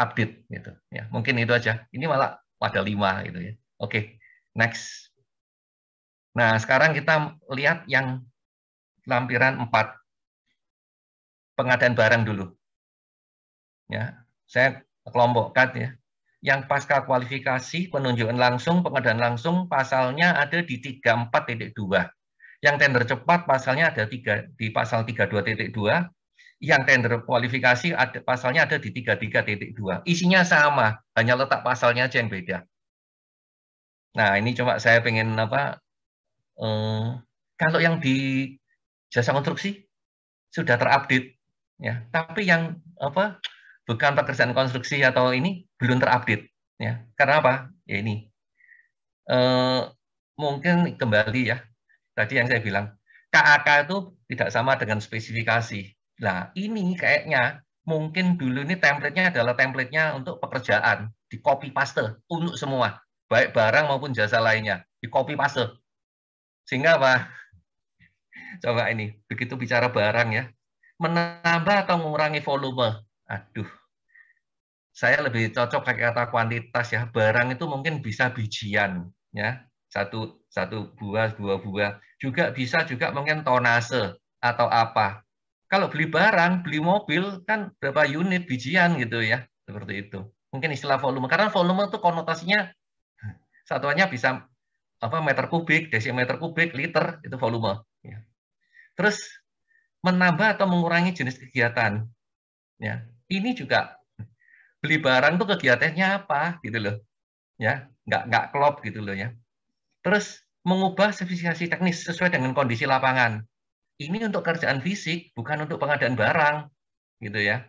update gitu. Ya, mungkin itu aja. Ini malah pada lima gitu ya. Oke, next. Nah, sekarang kita lihat yang lampiran empat pengadaan barang dulu. Ya, saya kelompokkan ya. Yang pasca kualifikasi, penunjukan langsung, pengadaan langsung, pasalnya ada di 34.2. Yang tender cepat pasalnya ada tiga, di pasal 32.2. Yang tender kualifikasi ada, pasalnya ada di 33.2. Isinya sama, hanya letak pasalnya aja yang beda. Nah, ini coba saya pengen apa? Eh, kalau yang di jasa konstruksi sudah terupdate ya tapi yang apa bukan pekerjaan konstruksi atau ini belum terupdate ya karena apa ya ini e, mungkin kembali ya tadi yang saya bilang KAK itu tidak sama dengan spesifikasi nah ini kayaknya mungkin dulu ini templatenya adalah templatenya untuk pekerjaan di copy paste untuk semua baik barang maupun jasa lainnya di copy paste sehingga apa coba ini begitu bicara barang ya menambah atau mengurangi volume? Aduh, saya lebih cocok pakai kata kuantitas ya. Barang itu mungkin bisa bijian, ya satu satu buah dua buah juga bisa juga mungkin tonase atau apa. Kalau beli barang, beli mobil kan berapa unit bijian gitu ya seperti itu. Mungkin istilah volume karena volume itu konotasinya satuannya bisa apa meter kubik, desimeter kubik, liter itu volume. Ya. Terus menambah atau mengurangi jenis kegiatan. Ya, ini juga beli barang tuh kegiatannya apa gitu loh. Ya, nggak nggak klop gitu loh ya. Terus mengubah spesifikasi teknis sesuai dengan kondisi lapangan. Ini untuk kerjaan fisik, bukan untuk pengadaan barang, gitu ya.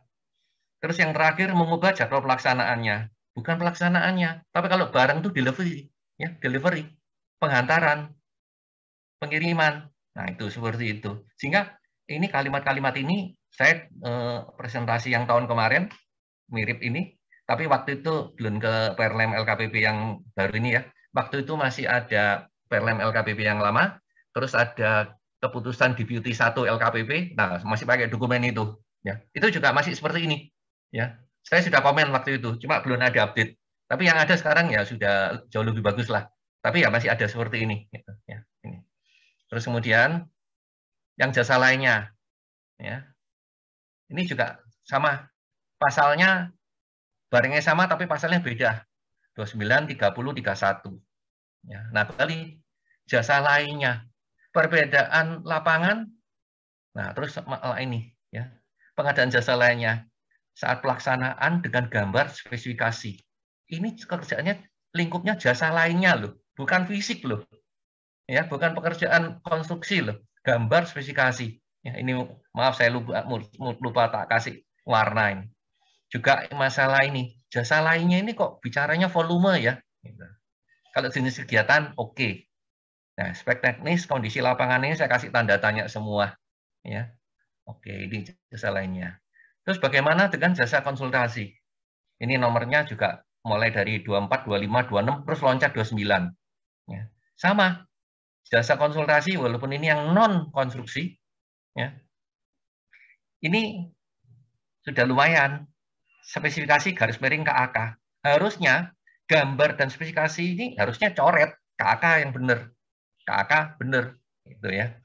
Terus yang terakhir mengubah jadwal pelaksanaannya, bukan pelaksanaannya, tapi kalau barang itu delivery, ya delivery, penghantaran, pengiriman, nah itu seperti itu. Sehingga ini kalimat-kalimat ini saya uh, presentasi yang tahun kemarin mirip ini, tapi waktu itu belum ke Perlem LKPP yang baru ini ya. Waktu itu masih ada Perlem LKPP yang lama, terus ada keputusan Deputy 1 LKPP, nah masih pakai dokumen itu. Ya, itu juga masih seperti ini. Ya, saya sudah komen waktu itu, cuma belum ada update. Tapi yang ada sekarang ya sudah jauh lebih bagus lah. Tapi ya masih ada seperti ini. Gitu, ya, ini. Terus kemudian yang jasa lainnya. Ya. Ini juga sama. Pasalnya barangnya sama tapi pasalnya beda. 29, 30, 31. Ya. Nah, kali jasa lainnya. Perbedaan lapangan. Nah, terus malah ini ya. Pengadaan jasa lainnya saat pelaksanaan dengan gambar spesifikasi. Ini kerjaannya lingkupnya jasa lainnya loh, bukan fisik loh. Ya, bukan pekerjaan konstruksi loh gambar spesifikasi. Ya, ini maaf saya lupa, lupa tak kasih warna ini. Juga masalah ini, jasa lainnya ini kok bicaranya volume ya. Gitu. Kalau jenis kegiatan, oke. Okay. Nah, spek teknis kondisi lapangan ini saya kasih tanda tanya semua. Ya, Oke, okay, ini jasa lainnya. Terus bagaimana dengan jasa konsultasi? Ini nomornya juga mulai dari 24, 25, 26, terus loncat 29. Ya. Sama, jasa konsultasi walaupun ini yang non konstruksi ya ini sudah lumayan spesifikasi garis miring KAK harusnya gambar dan spesifikasi ini harusnya coret KAK yang benar KAK benar gitu ya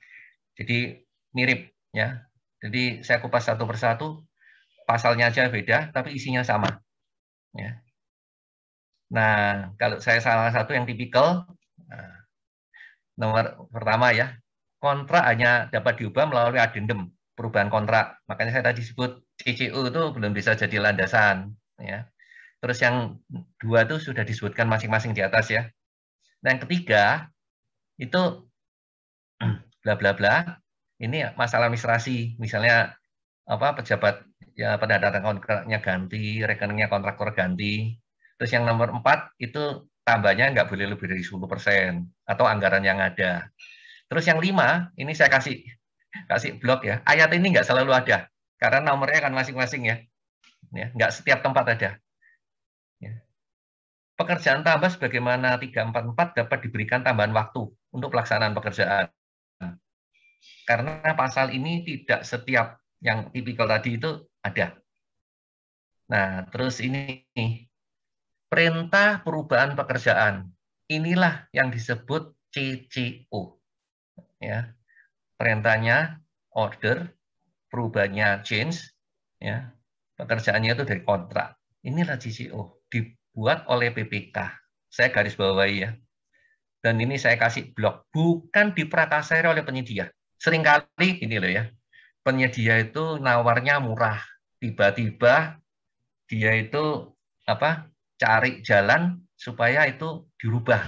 jadi mirip ya jadi saya kupas satu persatu pasalnya aja beda tapi isinya sama ya nah kalau saya salah satu yang tipikal nah, nomor pertama ya, kontrak hanya dapat diubah melalui adendum perubahan kontrak. Makanya saya tadi sebut CCU itu belum bisa jadi landasan. Ya. Terus yang dua itu sudah disebutkan masing-masing di atas ya. Nah, yang ketiga itu bla bla bla. Ini masalah administrasi, misalnya apa pejabat ya pada datang kontraknya ganti, rekeningnya kontraktor ganti. Terus yang nomor empat itu tambahnya nggak boleh lebih dari 10 persen atau anggaran yang ada. Terus yang lima, ini saya kasih kasih blok ya. Ayat ini nggak selalu ada karena nomornya kan masing-masing ya. ya. Nggak setiap tempat ada. Ya. Pekerjaan tambah sebagaimana 344 dapat diberikan tambahan waktu untuk pelaksanaan pekerjaan. Karena pasal ini tidak setiap yang tipikal tadi itu ada. Nah, terus ini Perintah perubahan pekerjaan. Inilah yang disebut CCO. Ya. Perintahnya order, perubahannya change, ya. Pekerjaannya itu dari kontrak. Inilah CCO dibuat oleh PPK. Saya garis bawahi ya. Dan ini saya kasih blog, bukan diprakasai oleh penyedia. Seringkali ini loh ya. Penyedia itu nawarnya murah, tiba-tiba dia itu apa cari jalan supaya itu dirubah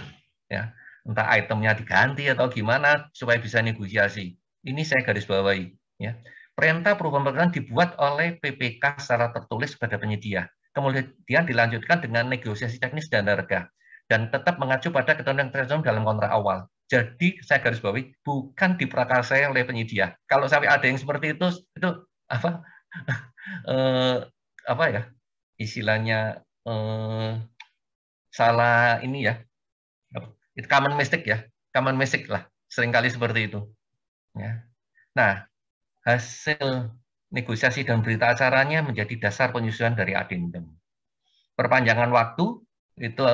ya entah itemnya diganti atau gimana supaya bisa negosiasi ini saya garis bawahi ya perintah perubahan peraturan dibuat oleh PPK secara tertulis kepada penyedia kemudian dilanjutkan dengan negosiasi teknis dan harga dan tetap mengacu pada ketentuan tertentu dalam kontrak awal jadi saya garis bawahi bukan diprakarsai oleh penyedia kalau sampai ada yang seperti itu itu apa eh, apa ya istilahnya Eh, salah ini ya itu common mistake ya common mistake lah seringkali seperti itu ya nah hasil negosiasi dan berita acaranya menjadi dasar penyusunan dari adendum perpanjangan waktu itu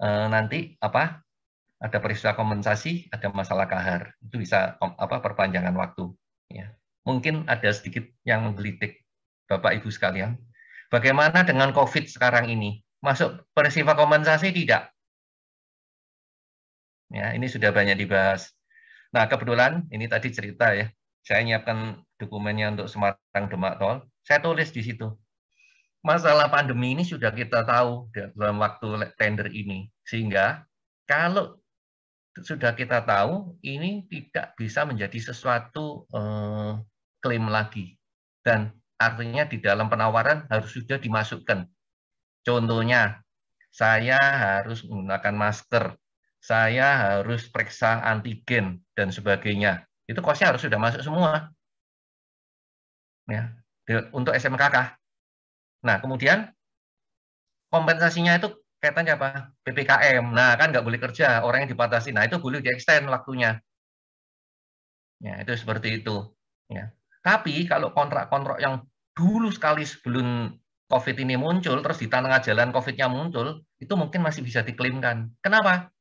eh, nanti apa ada peristiwa kompensasi ada masalah kahar itu bisa apa perpanjangan waktu ya mungkin ada sedikit yang menggelitik bapak ibu sekalian Bagaimana dengan COVID sekarang ini? Masuk bersifat kompensasi tidak? Ya, ini sudah banyak dibahas. Nah, kebetulan ini tadi cerita ya. Saya nyiapkan dokumennya untuk Semarang Demak Tol. Saya tulis di situ. Masalah pandemi ini sudah kita tahu dalam waktu tender ini. Sehingga kalau sudah kita tahu ini tidak bisa menjadi sesuatu eh, klaim lagi dan artinya di dalam penawaran harus sudah dimasukkan. Contohnya, saya harus menggunakan masker, saya harus periksa antigen, dan sebagainya. Itu kosnya harus sudah masuk semua. Ya, untuk SMKK. Nah, kemudian kompensasinya itu kaitannya apa? PPKM. Nah, kan nggak boleh kerja, orang yang dipatasi Nah, itu boleh di-extend waktunya. Ya, itu seperti itu. Ya. Tapi kalau kontrak-kontrak yang dulu sekali sebelum COVID ini muncul, terus di tengah jalan COVID-nya muncul, itu mungkin masih bisa diklaimkan. Kenapa?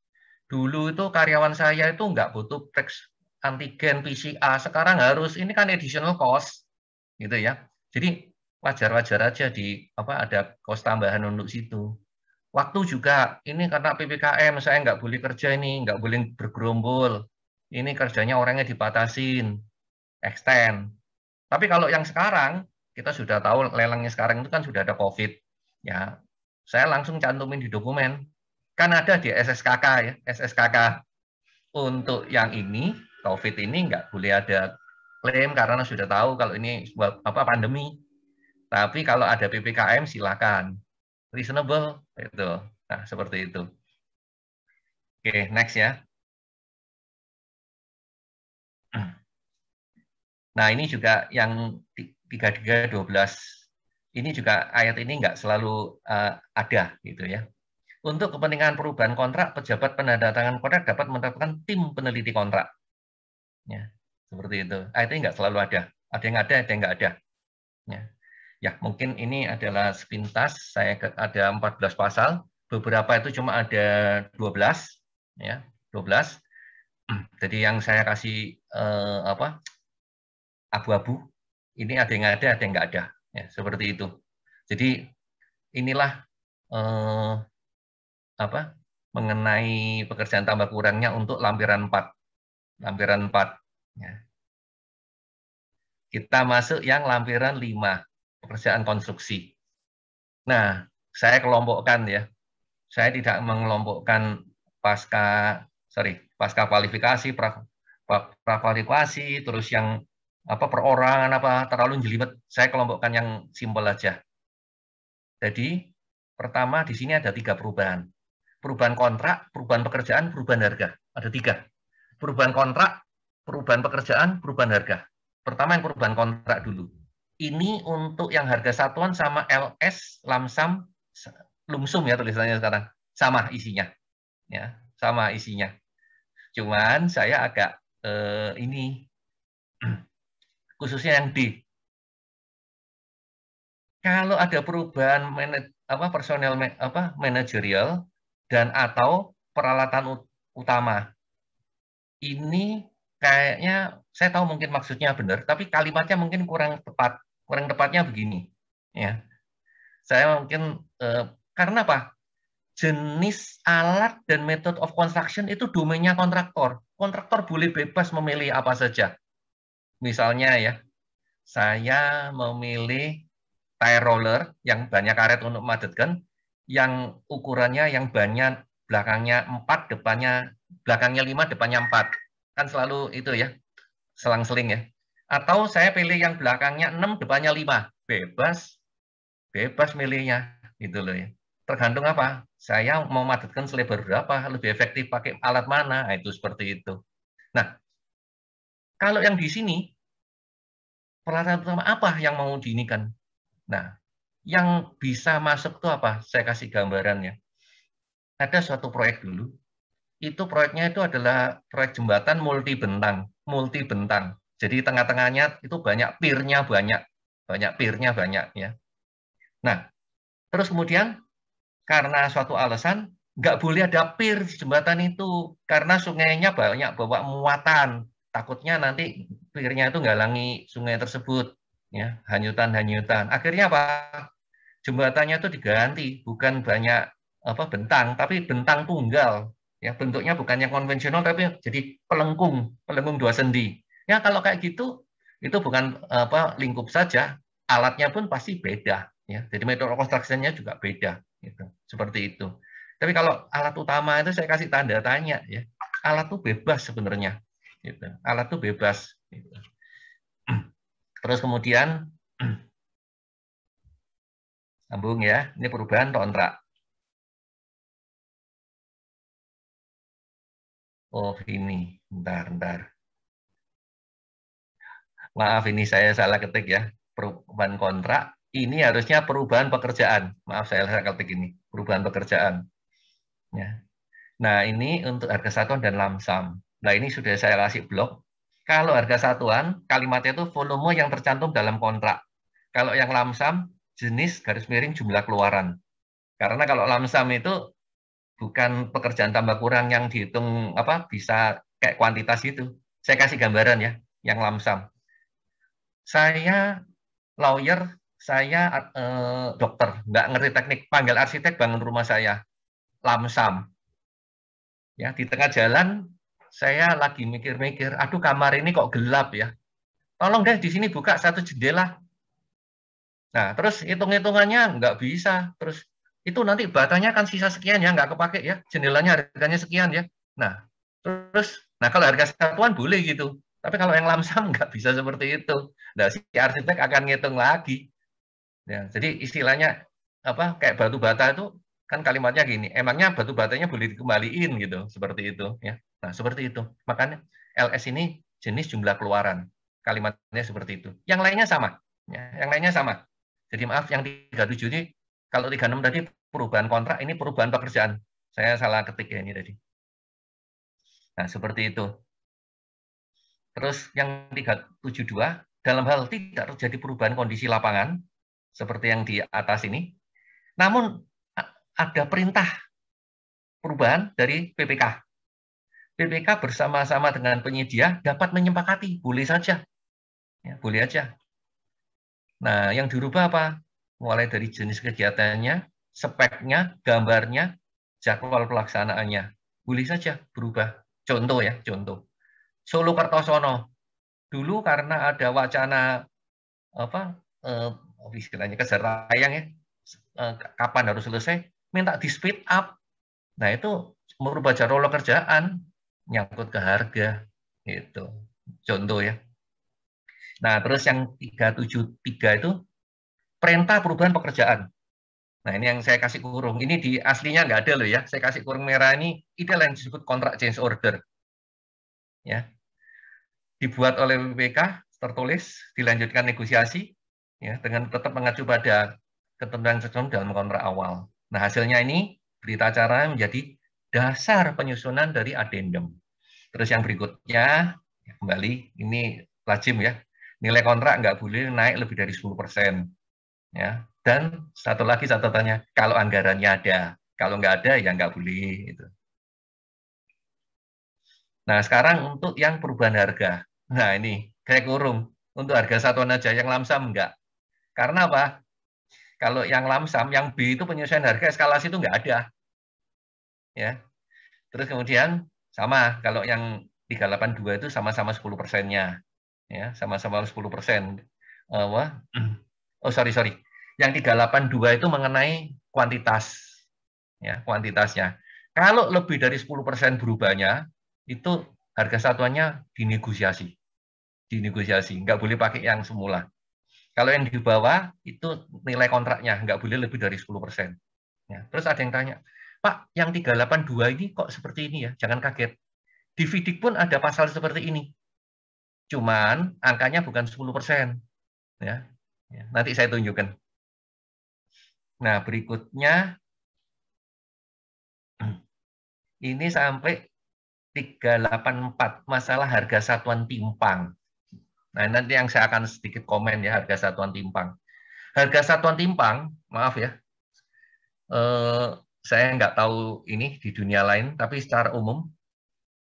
Dulu itu karyawan saya itu nggak butuh teks antigen PCR, sekarang harus, ini kan additional cost, gitu ya. Jadi wajar-wajar aja di apa ada cost tambahan untuk situ. Waktu juga ini karena ppkm saya nggak boleh kerja ini, nggak boleh bergerombol. Ini kerjanya orangnya dibatasin, extend. Tapi kalau yang sekarang kita sudah tahu lelangnya sekarang itu kan sudah ada COVID. Ya, saya langsung cantumin di dokumen. Kan ada di SSKK ya, SSKK. Untuk yang ini, COVID ini nggak boleh ada klaim karena sudah tahu kalau ini buat apa pandemi. Tapi kalau ada PPKM silakan. Reasonable itu. Nah, seperti itu. Oke, okay, next ya. Nah, ini juga yang 33 12 ini juga ayat ini nggak selalu uh, ada gitu ya. Untuk kepentingan perubahan kontrak, pejabat penandatangan kontrak dapat menetapkan tim peneliti kontrak. Ya, seperti itu. Ayat ini nggak selalu ada. Ada yang ada, ada yang nggak ada. Ya. ya, mungkin ini adalah sepintas. Saya ada 14 pasal. Beberapa itu cuma ada 12. Ya, 12. Jadi yang saya kasih eh, apa abu-abu ini ada yang ada, ada yang nggak ada. Ya, seperti itu. Jadi inilah eh, apa mengenai pekerjaan tambah kurangnya untuk lampiran 4. Lampiran 4. Ya. Kita masuk yang lampiran 5, pekerjaan konstruksi. Nah, saya kelompokkan ya. Saya tidak mengelompokkan pasca, sorry, pasca kualifikasi, pra, pra, pra kualifikasi, terus yang apa perorangan apa terlalu jelimet. Saya kelompokkan yang simpel aja. Jadi pertama di sini ada tiga perubahan. Perubahan kontrak, perubahan pekerjaan, perubahan harga. Ada tiga. Perubahan kontrak, perubahan pekerjaan, perubahan harga. Pertama yang perubahan kontrak dulu. Ini untuk yang harga satuan sama LS, lamsam, lumsum ya tulisannya sekarang. Sama isinya. ya Sama isinya. Cuman saya agak eh, ini khususnya yang D. Kalau ada perubahan apa personel apa manajerial dan atau peralatan utama. Ini kayaknya saya tahu mungkin maksudnya benar, tapi kalimatnya mungkin kurang tepat. Kurang tepatnya begini, ya. Saya mungkin eh, karena apa? Jenis alat dan metode of construction itu domainnya kontraktor. Kontraktor boleh bebas memilih apa saja misalnya ya, saya memilih tire roller yang banyak karet untuk memadatkan, yang ukurannya yang banyak belakangnya 4, depannya belakangnya 5, depannya 4. Kan selalu itu ya, selang-seling ya. Atau saya pilih yang belakangnya 6, depannya 5. Bebas, bebas milihnya. Gitu loh ya. Tergantung apa? Saya mau memadatkan selebar berapa, lebih efektif pakai alat mana, nah, itu seperti itu. Nah, kalau yang di sini, peralatan pertama apa yang mau diinikan? Nah, yang bisa masuk itu apa? Saya kasih gambarannya. Ada suatu proyek dulu. Itu proyeknya itu adalah proyek jembatan multi bentang, multi bentang. Jadi tengah-tengahnya itu banyak pirnya banyak, banyak pirnya banyak ya. Nah, terus kemudian karena suatu alasan nggak boleh ada pir jembatan itu karena sungainya banyak bawa muatan, takutnya nanti pikirnya itu menghalangi sungai tersebut ya hanyutan-hanyutan akhirnya apa jembatannya itu diganti bukan banyak apa bentang tapi bentang tunggal ya bentuknya bukan yang konvensional tapi jadi pelengkung pelengkung dua sendi ya kalau kayak gitu itu bukan apa lingkup saja alatnya pun pasti beda ya jadi metode konstruksinya juga beda gitu seperti itu tapi kalau alat utama itu saya kasih tanda tanya ya alat itu bebas sebenarnya Gitu. Alat itu bebas. Gitu. Terus kemudian sambung ya, ini perubahan kontrak. Oh ini, bentar, bentar. Maaf ini saya salah ketik ya, perubahan kontrak. Ini harusnya perubahan pekerjaan. Maaf saya salah ketik ini, perubahan pekerjaan. Ya. Nah ini untuk harga satuan dan lamsam. Nah ini sudah saya kasih blok. Kalau harga satuan, kalimatnya itu volume yang tercantum dalam kontrak. Kalau yang lamsam, jenis garis miring jumlah keluaran. Karena kalau lamsam itu bukan pekerjaan tambah kurang yang dihitung apa bisa kayak kuantitas itu. Saya kasih gambaran ya, yang lamsam. Saya lawyer, saya eh, dokter, nggak ngerti teknik. Panggil arsitek bangun rumah saya, lamsam. Ya di tengah jalan saya lagi mikir-mikir, aduh kamar ini kok gelap ya. Tolong deh di sini buka satu jendela. Nah, terus hitung-hitungannya nggak bisa. Terus itu nanti batanya kan sisa sekian ya, nggak kepake ya. Jendelanya harganya sekian ya. Nah, terus, nah kalau harga satuan boleh gitu. Tapi kalau yang lamsam nggak bisa seperti itu. Nah, si arsitek akan ngitung lagi. Ya, jadi istilahnya apa kayak batu bata itu kan kalimatnya gini, emangnya batu batanya boleh dikembaliin gitu, seperti itu ya. Nah, seperti itu. Makanya LS ini jenis jumlah keluaran. Kalimatnya seperti itu. Yang lainnya sama, ya. Yang lainnya sama. Jadi maaf yang 37 ini kalau 36 tadi perubahan kontrak, ini perubahan pekerjaan. Saya salah ketik ya ini tadi. Nah, seperti itu. Terus yang 372 dalam hal tidak terjadi perubahan kondisi lapangan seperti yang di atas ini. Namun ada perintah perubahan dari PPK. PPK bersama-sama dengan penyedia dapat menyepakati, boleh saja. Ya, boleh saja. Nah, yang dirubah apa? Mulai dari jenis kegiatannya, speknya, gambarnya, jadwal pelaksanaannya. Boleh saja berubah. Contoh ya, contoh. Solo Kartosono, Dulu karena ada wacana apa eh, istilahnya tayang ya, eh, kapan harus selesai, minta di speed up. Nah, itu merubah jadwal kerjaan, nyangkut ke harga. itu Contoh ya. Nah, terus yang 373 itu perintah perubahan pekerjaan. Nah, ini yang saya kasih kurung. Ini di aslinya nggak ada loh ya. Saya kasih kurung merah ini, itu yang disebut kontrak change order. Ya. Dibuat oleh BPK, tertulis, dilanjutkan negosiasi, ya, dengan tetap mengacu pada ketentuan sesuai dalam kontrak awal. Nah, hasilnya ini berita acara menjadi dasar penyusunan dari adendum. Terus yang berikutnya, ya, kembali, ini lazim ya, nilai kontrak nggak boleh naik lebih dari 10 persen. Ya. Dan satu lagi catatannya, kalau anggarannya ada. Kalau nggak ada, ya nggak boleh. Gitu. Nah, sekarang untuk yang perubahan harga. Nah, ini, kayak kurung. Untuk harga satuan aja, yang lamsam nggak. Karena apa? Kalau yang lamsam, yang B itu penyesuaian harga eskalasi itu nggak ada. Ya. Terus kemudian sama kalau yang 382 itu sama-sama 10 persennya. Ya, sama-sama 10 persen. Uh, oh, sorry, sorry. Yang 382 itu mengenai kuantitas. ya Kuantitasnya. Kalau lebih dari 10 persen berubahnya, itu harga satuannya dinegosiasi. Dinegosiasi, nggak boleh pakai yang semula. Kalau yang di bawah itu nilai kontraknya nggak boleh lebih dari 10 persen. Ya. Terus ada yang tanya, Pak, yang 382 ini kok seperti ini ya? Jangan kaget. Di Vidik pun ada pasal seperti ini. Cuman angkanya bukan 10 persen. Ya. ya. Nanti saya tunjukkan. Nah, berikutnya ini sampai 384 masalah harga satuan timpang. Nah, nanti yang saya akan sedikit komen ya harga satuan timpang. Harga satuan timpang, maaf ya, eh, saya nggak tahu ini di dunia lain, tapi secara umum,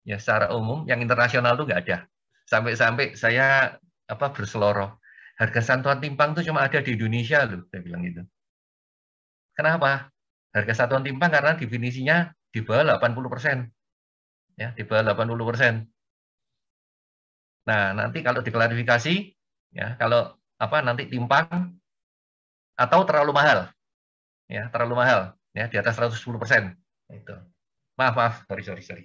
ya secara umum yang internasional itu nggak ada. Sampai-sampai saya apa berseloroh, harga satuan timpang itu cuma ada di Indonesia loh, saya bilang gitu. Kenapa? Harga satuan timpang karena definisinya di bawah 80 persen, ya di bawah 80 persen. Nah, nanti kalau diklarifikasi, ya kalau apa nanti timpang atau terlalu mahal, ya terlalu mahal, ya di atas 110 persen. Itu. Maaf, maaf, sorry, sorry, sorry.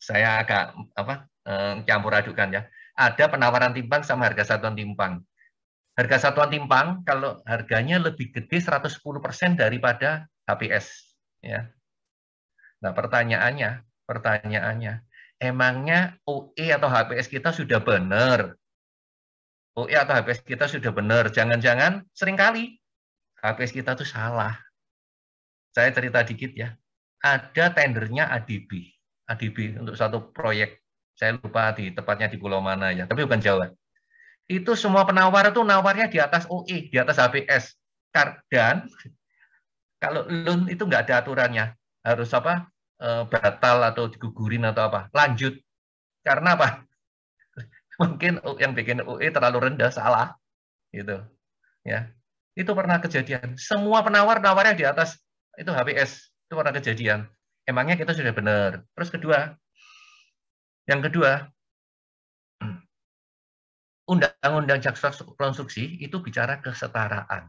Saya agak apa eh, campur adukan ya. Ada penawaran timpang sama harga satuan timpang. Harga satuan timpang kalau harganya lebih gede 110 persen daripada HPS. Ya. Nah, pertanyaannya, pertanyaannya, emangnya OE atau HPS kita sudah benar? OE atau HPS kita sudah benar. Jangan-jangan seringkali HPS kita tuh salah. Saya cerita dikit ya. Ada tendernya ADB. ADB untuk satu proyek. Saya lupa di tepatnya di pulau mana ya, tapi bukan Jawa. Itu semua penawar itu nawarnya di atas OE, di atas HPS. Dan kalau loan itu nggak ada aturannya. Harus apa? Eh, batal atau digugurin atau apa. Lanjut. Karena apa? Mungkin yang bikin UE terlalu rendah salah gitu. Ya. Itu pernah kejadian. Semua penawar nawarnya di atas itu HPS. Itu pernah kejadian. Emangnya kita sudah benar. Terus kedua, yang kedua, undang-undang jaksa konstruksi itu bicara kesetaraan.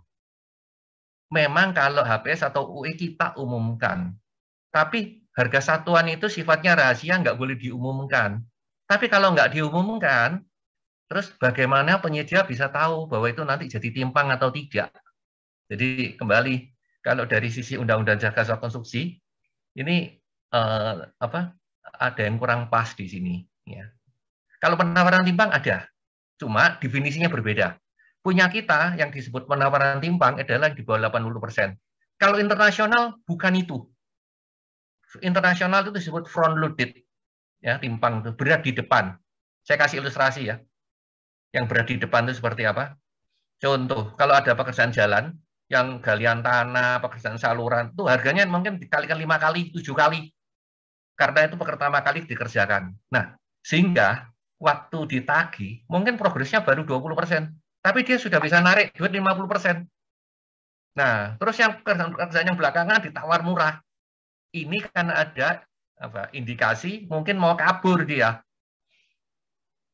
Memang kalau HPS atau UE kita umumkan, tapi harga satuan itu sifatnya rahasia, nggak boleh diumumkan. Tapi kalau nggak diumumkan, terus bagaimana penyedia bisa tahu bahwa itu nanti jadi timpang atau tidak? Jadi kembali, kalau dari sisi Undang-Undang Jasa Konstruksi, ini eh, apa ada yang kurang pas di sini. Ya. Kalau penawaran timpang ada, cuma definisinya berbeda. Punya kita yang disebut penawaran timpang adalah di bawah 80 Kalau internasional bukan itu, internasional itu disebut front loaded ya timpang itu berat di depan saya kasih ilustrasi ya yang berat di depan itu seperti apa contoh kalau ada pekerjaan jalan yang galian tanah pekerjaan saluran itu harganya mungkin dikalikan lima kali tujuh kali karena itu pertama kali dikerjakan nah sehingga waktu ditagi mungkin progresnya baru 20 persen tapi dia sudah bisa narik duit 50 persen Nah, terus yang pekerjaan-pekerjaan yang belakangan ditawar murah ini kan ada apa, indikasi mungkin mau kabur dia.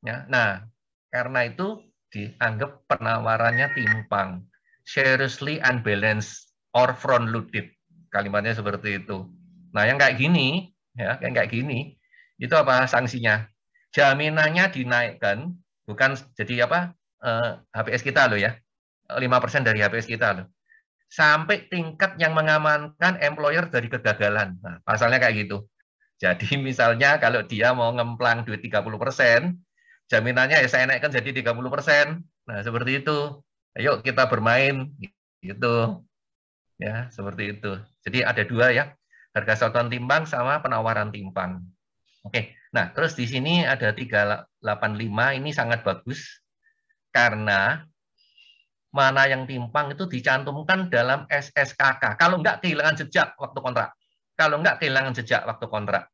Ya, nah, karena itu dianggap penawarannya timpang. Seriously unbalanced or front-loaded. Kalimatnya seperti itu. Nah, yang kayak gini, ya, yang kayak gini, itu apa sanksinya? Jaminannya dinaikkan, bukan jadi apa? Eh, HPS kita loh ya. 5% dari HPS kita loh sampai tingkat yang mengamankan employer dari kegagalan. Nah, pasalnya kayak gitu. Jadi misalnya kalau dia mau ngemplang duit 30 persen, jaminannya ya saya naikkan jadi 30 persen. Nah seperti itu. Ayo kita bermain gitu. Ya seperti itu. Jadi ada dua ya, harga satuan timbang sama penawaran timbang. Oke, nah terus di sini ada 385, ini sangat bagus karena mana yang timpang itu dicantumkan dalam SSKK. Kalau enggak kehilangan jejak waktu kontrak. Kalau enggak kehilangan jejak waktu kontrak.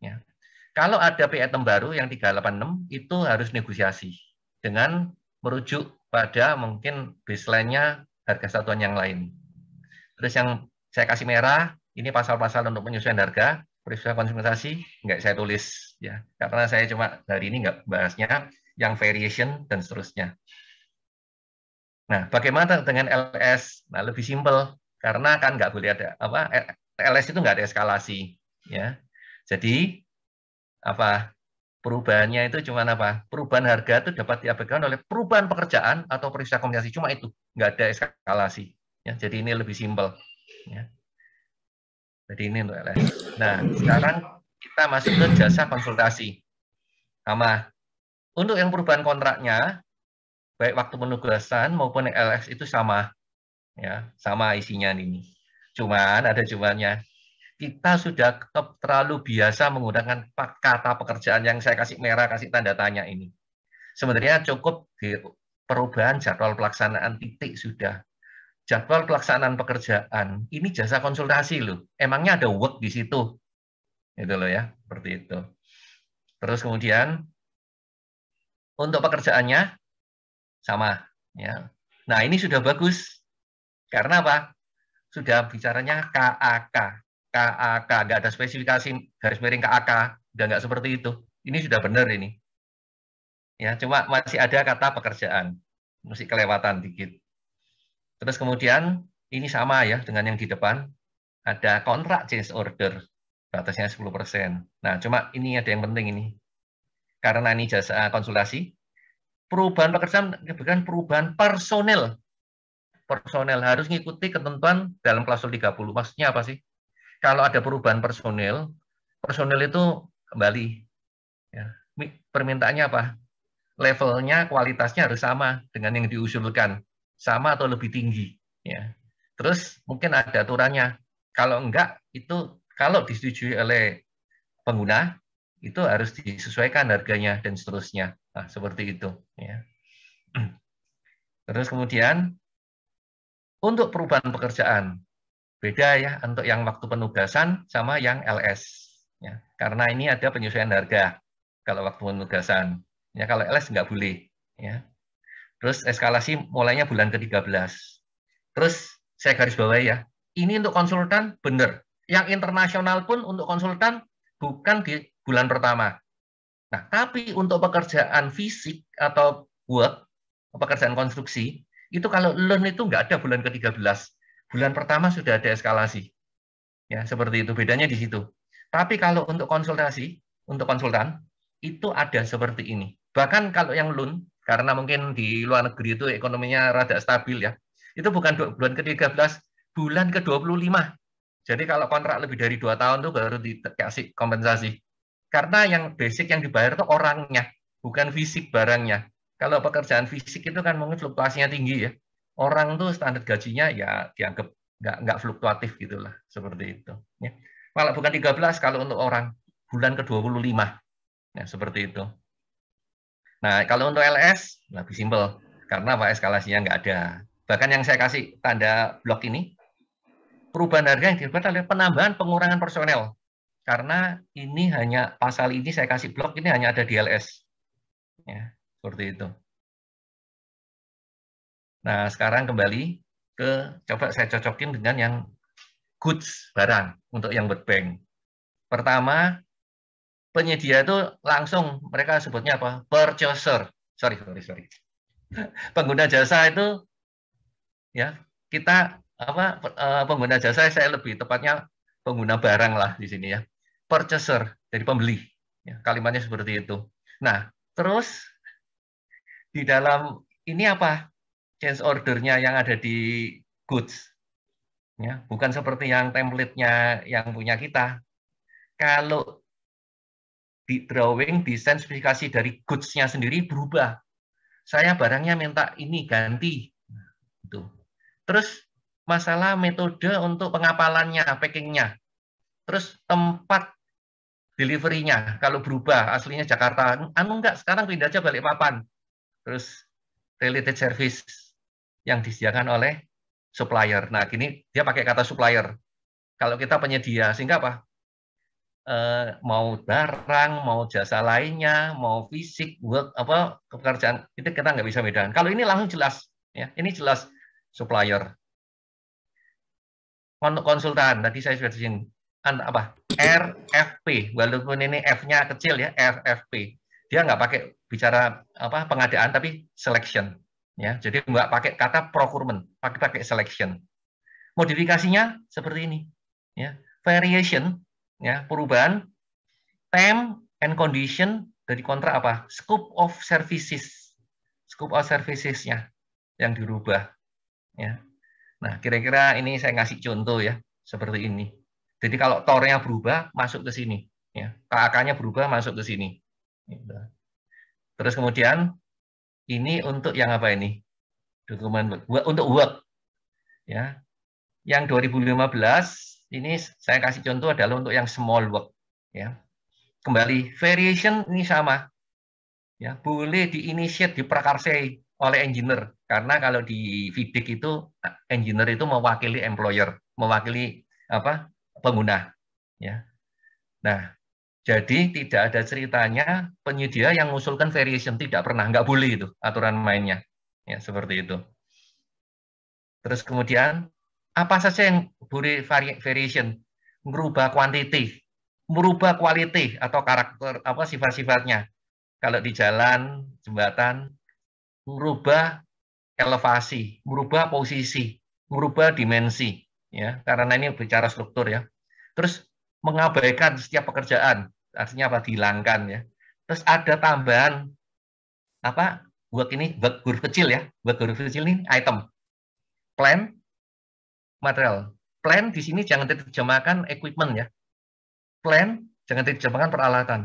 Ya. Kalau ada PM e e baru yang 386 itu harus negosiasi dengan merujuk pada mungkin baseline-nya harga satuan yang lain. Terus yang saya kasih merah, ini pasal-pasal untuk penyesuaian harga, peristiwa konsumensasi, enggak saya tulis. ya Karena saya cuma hari ini enggak bahasnya, yang variation, dan seterusnya. Nah, bagaimana dengan LS? Nah, lebih simpel karena kan nggak boleh ada apa LS itu nggak ada eskalasi, ya. Jadi apa perubahannya itu cuma apa? Perubahan harga itu dapat diabaikan oleh perubahan pekerjaan atau periksa komunikasi cuma itu nggak ada eskalasi. Ya, jadi ini lebih simpel. Ya. Jadi ini untuk LS. Nah, sekarang kita masuk ke jasa konsultasi. Sama. Untuk yang perubahan kontraknya, baik waktu penugasan maupun LS itu sama ya sama isinya ini cuman ada cumannya kita sudah terlalu biasa menggunakan kata pekerjaan yang saya kasih merah kasih tanda tanya ini sebenarnya cukup di perubahan jadwal pelaksanaan titik sudah jadwal pelaksanaan pekerjaan ini jasa konsultasi loh emangnya ada work di situ itu loh ya seperti itu terus kemudian untuk pekerjaannya sama ya. Nah, ini sudah bagus. Karena apa? Sudah bicaranya KAK. KAK enggak ada spesifikasi garis miring KAK, udah enggak seperti itu. Ini sudah benar ini. Ya, cuma masih ada kata pekerjaan. Masih kelewatan dikit. Terus kemudian ini sama ya dengan yang di depan. Ada kontrak change order, batasnya 10%. Nah, cuma ini ada yang penting ini. Karena ini jasa konsultasi, perubahan pekerjaan bukan perubahan personel. Personel harus mengikuti ketentuan dalam klausul 30. Maksudnya apa sih? Kalau ada perubahan personel, personel itu kembali. Ya. Permintaannya apa? Levelnya, kualitasnya harus sama dengan yang diusulkan. Sama atau lebih tinggi. Ya. Terus mungkin ada aturannya. Kalau enggak, itu kalau disetujui oleh pengguna, itu harus disesuaikan harganya dan seterusnya. Nah, seperti itu. Ya. Terus kemudian, untuk perubahan pekerjaan, beda ya untuk yang waktu penugasan sama yang LS. Ya, karena ini ada penyesuaian harga kalau waktu penugasan. Ya, kalau LS nggak boleh. Ya. Terus eskalasi mulainya bulan ke-13. Terus saya garis bawah ya, ini untuk konsultan benar. Yang internasional pun untuk konsultan bukan di bulan pertama. Nah, tapi untuk pekerjaan fisik atau work, pekerjaan konstruksi, itu kalau learn itu nggak ada bulan ke-13. Bulan pertama sudah ada eskalasi. Ya, seperti itu. Bedanya di situ. Tapi kalau untuk konsultasi, untuk konsultan, itu ada seperti ini. Bahkan kalau yang loan, karena mungkin di luar negeri itu ekonominya rada stabil ya, itu bukan bulan ke-13, bulan ke-25. Jadi kalau kontrak lebih dari dua tahun itu baru dikasih kompensasi. Karena yang basic yang dibayar itu orangnya, bukan fisik barangnya. Kalau pekerjaan fisik itu kan mungkin fluktuasinya tinggi ya. Orang tuh standar gajinya ya dianggap nggak nggak fluktuatif gitulah seperti itu. Ya. Malah bukan 13 kalau untuk orang bulan ke-25. Nah, ya, seperti itu. Nah, kalau untuk LS lebih simpel karena apa eskalasinya nggak ada. Bahkan yang saya kasih tanda blok ini perubahan harga yang dibuat adalah penambahan pengurangan personel karena ini hanya pasal ini saya kasih blok ini hanya ada di LS. Ya, seperti itu. Nah, sekarang kembali ke coba saya cocokin dengan yang goods barang untuk yang berbank. Pertama, penyedia itu langsung mereka sebutnya apa? Purchaser. Sorry, sorry, sorry. Pengguna jasa itu ya kita apa eh, pengguna jasa saya lebih tepatnya pengguna barang lah di sini ya purchaser, dari pembeli. Ya, kalimatnya seperti itu. Nah, terus di dalam ini apa change ordernya yang ada di goods? Ya, bukan seperti yang template-nya yang punya kita. Kalau di drawing, desain spesifikasi dari goods-nya sendiri berubah. Saya barangnya minta ini ganti. Itu. Terus masalah metode untuk pengapalannya, packingnya. Terus tempat deliverynya kalau berubah aslinya Jakarta anu enggak sekarang pindah aja balik papan terus related service yang disediakan oleh supplier nah gini dia pakai kata supplier kalau kita penyedia sehingga apa e, mau barang mau jasa lainnya mau fisik work apa pekerjaan itu kita nggak bisa bedakan kalau ini langsung jelas ya ini jelas supplier konsultan tadi saya sudah singgung. Kan apa RFP walaupun ini F-nya kecil ya RFP dia nggak pakai bicara apa pengadaan tapi selection ya jadi nggak pakai kata procurement pakai pakai selection modifikasinya seperti ini ya variation ya perubahan time and condition dari kontrak apa scope of services scope of servicesnya yang dirubah ya nah kira-kira ini saya ngasih contoh ya seperti ini jadi kalau tornya berubah masuk ke sini, ya. KAK-nya berubah masuk ke sini. Gitu. Terus kemudian ini untuk yang apa ini? Dokumen untuk work. Ya. Yang 2015 ini saya kasih contoh adalah untuk yang small work, ya. Kembali variation ini sama. Ya, boleh di diprakarsai oleh engineer karena kalau di FIDIC itu engineer itu mewakili employer, mewakili apa? pengguna. Ya. Nah, jadi tidak ada ceritanya penyedia yang mengusulkan variation tidak pernah, nggak boleh itu aturan mainnya, ya seperti itu. Terus kemudian apa saja yang boleh variation, merubah kuantiti, merubah kualiti atau karakter apa sifat-sifatnya. Kalau di jalan, jembatan, merubah elevasi, merubah posisi, merubah dimensi, ya karena ini bicara struktur ya terus mengabaikan setiap pekerjaan artinya apa dihilangkan ya terus ada tambahan apa buat ini buat huruf kecil ya buat huruf kecil ini item plan material plan di sini jangan diterjemahkan equipment ya plan jangan diterjemahkan peralatan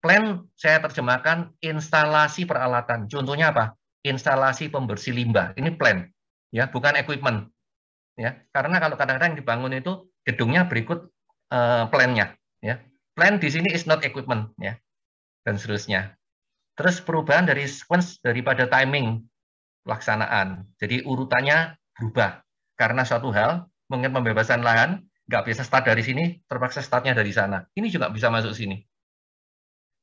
plan saya terjemahkan instalasi peralatan contohnya apa instalasi pembersih limbah ini plan ya bukan equipment ya karena kalau kadang-kadang dibangun itu gedungnya berikut Eh, plan-nya ya. Plan di sini is not equipment ya. Dan seterusnya. Terus perubahan dari sequence daripada timing pelaksanaan. Jadi urutannya berubah karena suatu hal mungkin pembebasan lahan nggak biasa start dari sini, terpaksa startnya dari sana. Ini juga bisa masuk sini.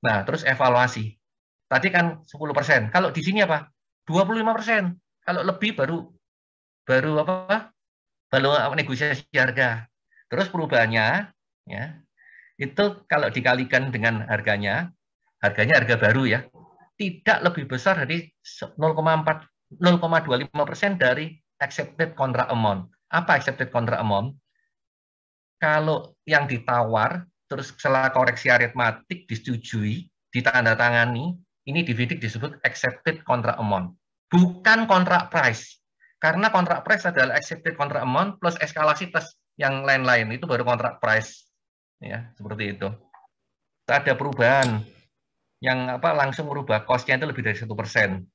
Nah, terus evaluasi. Tadi kan 10%. Kalau di sini apa? 25%. Kalau lebih baru baru apa? Baru negosiasi harga. Terus perubahannya ya itu kalau dikalikan dengan harganya harganya harga baru ya tidak lebih besar dari 0,4 0,25 persen dari accepted contract amount apa accepted contract amount kalau yang ditawar terus setelah koreksi aritmatik disetujui ditandatangani ini dividik disebut accepted contract amount bukan kontrak price karena kontrak price adalah accepted contract amount plus eskalasi plus yang lain-lain itu baru kontrak price ya seperti itu tak ada perubahan yang apa langsung merubah costnya itu lebih dari satu persen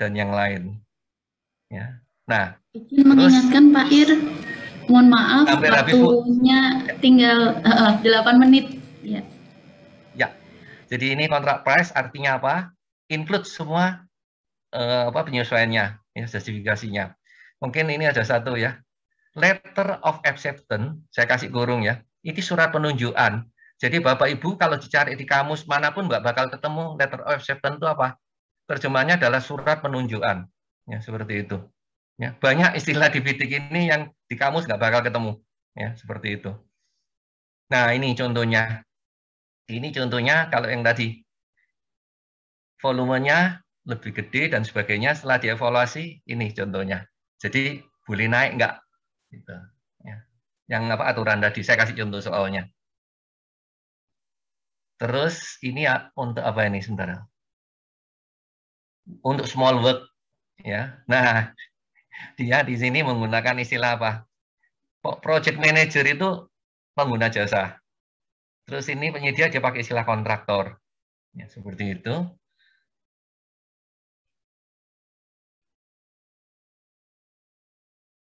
dan yang lain ya nah Izin mengingatkan terus, Pak Ir mohon maaf waktunya tinggal uh, 8 menit ya ya jadi ini kontrak price artinya apa include semua uh, apa penyesuaiannya ya justifikasinya mungkin ini ada satu ya letter of acceptance saya kasih kurung ya ini surat penunjukan. Jadi Bapak Ibu kalau dicari di kamus manapun Mbak bakal ketemu letter of acceptance itu apa? Terjemahannya adalah surat penunjukan. Ya, seperti itu. Ya, banyak istilah di bidik ini yang di kamus nggak bakal ketemu. Ya, seperti itu. Nah, ini contohnya. Ini contohnya kalau yang tadi volumenya lebih gede dan sebagainya setelah dievaluasi ini contohnya. Jadi boleh naik nggak? Gitu yang apa aturan tadi saya kasih contoh soalnya terus ini ya, untuk apa ini sementara? untuk small work ya nah dia di sini menggunakan istilah apa project manager itu pengguna jasa terus ini penyedia dia pakai istilah kontraktor ya seperti itu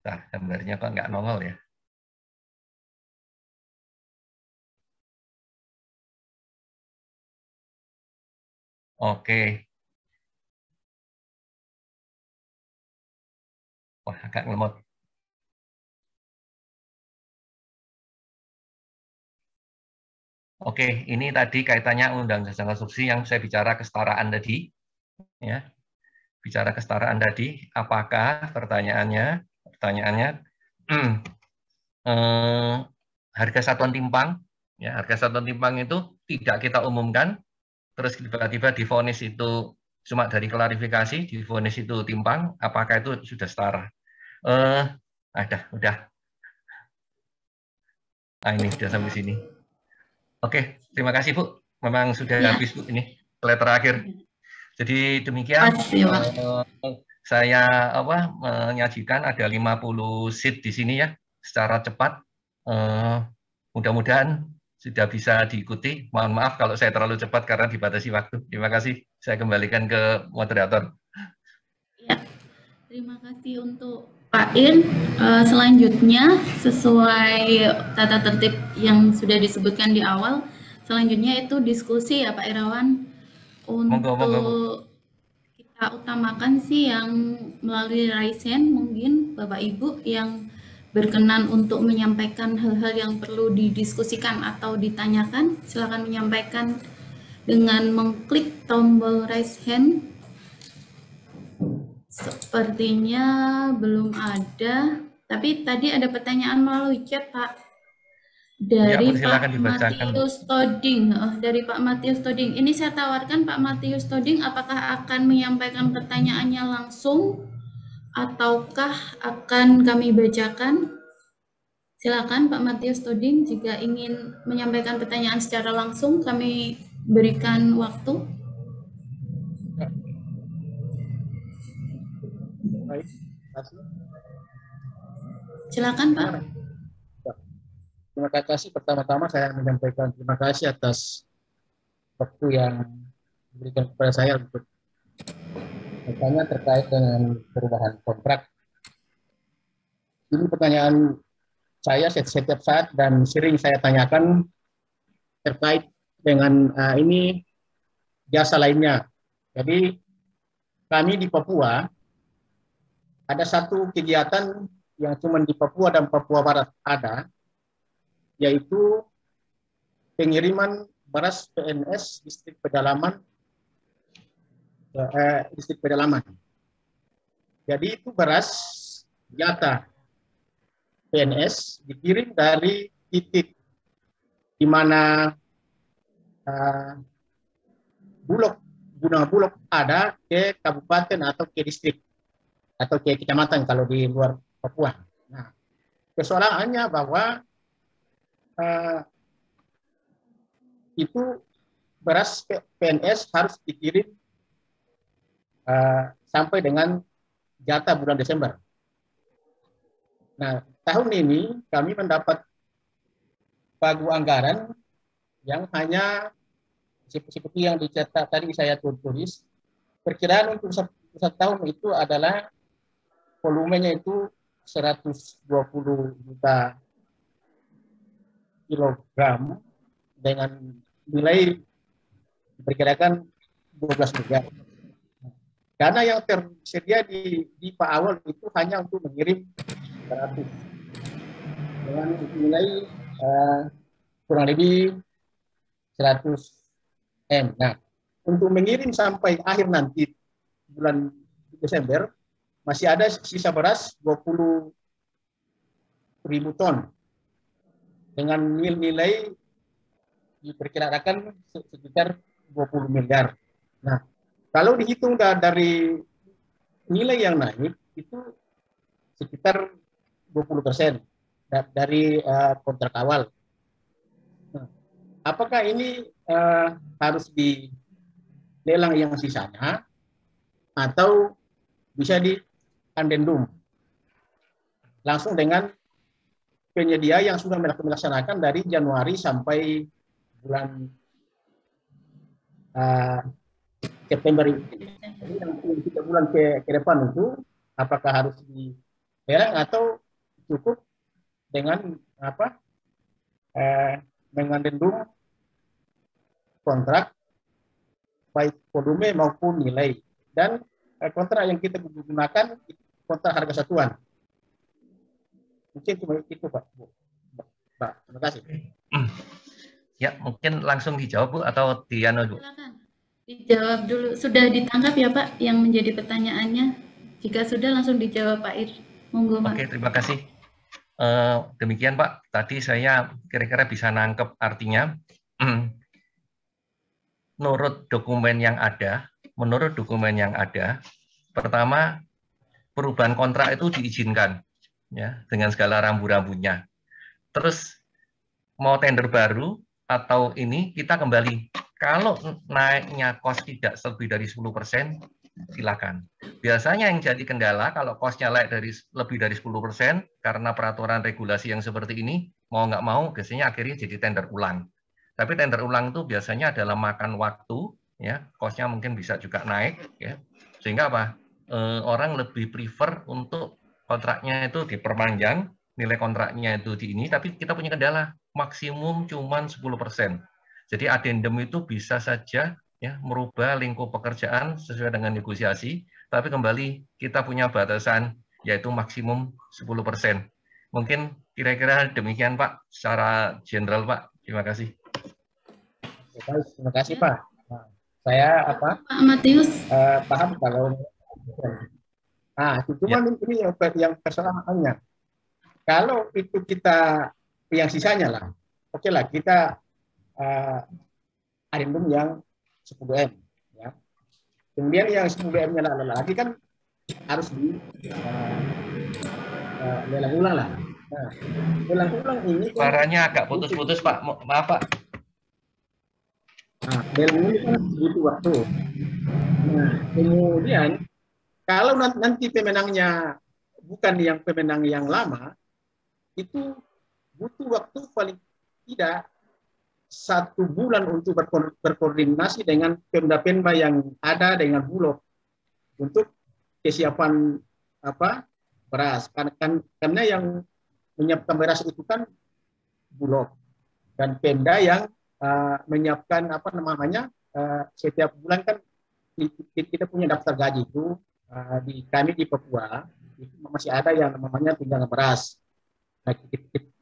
Nah, gambarnya kok nggak nongol ya? Oke. Wah, agak ngelemot. Oke, ini tadi kaitannya undang undang konstruksi yang saya bicara kesetaraan tadi. Ya. Bicara kesetaraan tadi, apakah pertanyaannya? Pertanyaannya eh, harga satuan timpang, ya, harga satuan timpang itu tidak kita umumkan terus tiba-tiba difonis itu cuma dari klarifikasi difonis itu timpang, apakah itu sudah setara? Eh, ada, udah. nah, ini sudah sampai sini. Oke, terima kasih Bu. Memang sudah ya. habis Bu ini letter terakhir. Jadi demikian uh, saya apa menyajikan ada 50 seat di sini ya secara cepat. Uh, Mudah-mudahan sudah bisa diikuti. Mohon maaf kalau saya terlalu cepat karena dibatasi waktu. Terima kasih. Saya kembalikan ke moderator. Ya, terima kasih untuk Pak Ir. Eh, selanjutnya, sesuai tata tertib yang sudah disebutkan di awal, selanjutnya itu diskusi ya Pak Irawan. Untuk monggo, monggo. kita utamakan sih yang melalui Raisen mungkin Bapak Ibu yang berkenan untuk menyampaikan hal-hal yang perlu didiskusikan atau ditanyakan, silakan menyampaikan dengan mengklik tombol raise hand. Sepertinya belum ada, tapi tadi ada pertanyaan melalui chat, Pak. Ya, dari ya, Pak Matius Toding, oh, dari Pak Matius Toding. Ini saya tawarkan Pak Matius Toding, apakah akan menyampaikan pertanyaannya langsung ataukah akan kami bacakan? Silakan Pak Matius Toding jika ingin menyampaikan pertanyaan secara langsung kami berikan waktu. Silakan Pak. Terima kasih. Pertama-tama saya menyampaikan terima kasih atas waktu yang diberikan kepada saya untuk misalnya terkait dengan perubahan kontrak. Ini pertanyaan saya setiap saat dan sering saya tanyakan terkait dengan uh, ini jasa lainnya. Jadi kami di Papua ada satu kegiatan yang cuma di Papua dan Papua Barat ada, yaitu pengiriman beras PNS distrik pedalaman eh, listrik pedalaman. Jadi itu beras jatah PNS dikirim dari titik di mana uh, bulog guna bulog ada ke kabupaten atau ke distrik atau ke kecamatan kalau di luar Papua. Nah, persoalannya bahwa uh, itu beras PNS harus dikirim Eh, sampai dengan jatah bulan Desember. Nah, tahun ini kami mendapat pagu anggaran yang hanya seperti yang dicetak tadi saya tulis, perkiraan untuk satu tahun itu adalah volumenya itu 120 juta kilogram dengan nilai diperkirakan 12 miliar. Dana yang tersedia di, di Pak Awal itu hanya untuk mengirim 100 dengan nilai uh, kurang lebih 100 M. Nah, untuk mengirim sampai akhir nanti bulan Desember masih ada sisa beras 20 ribu ton dengan nilai diperkirakan sekitar 20 miliar. Nah, kalau dihitung dari nilai yang naik itu sekitar 20 persen dari uh, kontrak awal. Nah, apakah ini eh, harus dilelang yang sisanya atau bisa di andendum langsung dengan penyedia yang sudah melaksanakan dari Januari sampai bulan eh, September ini. Jadi yang tiga bulan ke, ke depan itu apakah harus di ya, atau cukup dengan apa eh, dengan dendung kontrak baik volume maupun nilai dan eh, kontrak yang kita gunakan kontrak harga satuan mungkin cuma itu pak bu pak terima kasih hmm. ya mungkin langsung dijawab bu atau Tiano bu Silakan. Dijawab dulu. Sudah ditangkap ya Pak yang menjadi pertanyaannya? Jika sudah langsung dijawab Pak Ir. Monggo Pak. Oke, terima kasih. Eh, demikian Pak, tadi saya kira-kira bisa nangkep artinya. menurut dokumen yang ada, menurut dokumen yang ada, pertama perubahan kontrak itu diizinkan ya dengan segala rambu-rambunya. Terus mau tender baru atau ini kita kembali kalau naiknya kos tidak lebih dari 10 persen, silakan. Biasanya yang jadi kendala kalau kosnya naik dari lebih dari 10 persen karena peraturan regulasi yang seperti ini, mau nggak mau biasanya akhirnya jadi tender ulang. Tapi tender ulang itu biasanya adalah makan waktu, ya kosnya mungkin bisa juga naik, ya sehingga apa e, orang lebih prefer untuk kontraknya itu diperpanjang, nilai kontraknya itu di ini, tapi kita punya kendala maksimum cuma 10 persen jadi adendum itu bisa saja ya merubah lingkup pekerjaan sesuai dengan negosiasi, tapi kembali kita punya batasan yaitu maksimum 10%. Mungkin kira-kira demikian Pak secara general Pak. Terima kasih. terima kasih Pak. Nah, saya apa? Pak Matius. Uh, paham kalau ah, cuma ya. ini yang, yang persoalannya. Kalau itu kita yang sisanya lah, oke okay lah kita uh, eh, adendum yang 10M. Ya. Kemudian yang 10M-nya lagi kan harus di uh, uh, ulang lah. Nah, ulang ulang ini... Suaranya kan agak putus-putus, Pak. Maaf, Pak. Nah, ini kan butuh waktu. Nah, kemudian kalau nanti pemenangnya bukan yang pemenang yang lama, itu butuh waktu paling tidak satu bulan untuk berko berkoordinasi dengan pemda-pemda yang ada dengan bulog untuk kesiapan apa beras karena, kan, karena yang menyiapkan beras itu kan bulog dan pemda yang uh, menyiapkan apa namanya uh, setiap bulan kan kita punya daftar gaji itu uh, di kami di Papua itu masih ada yang namanya tunjangan beras. Nah,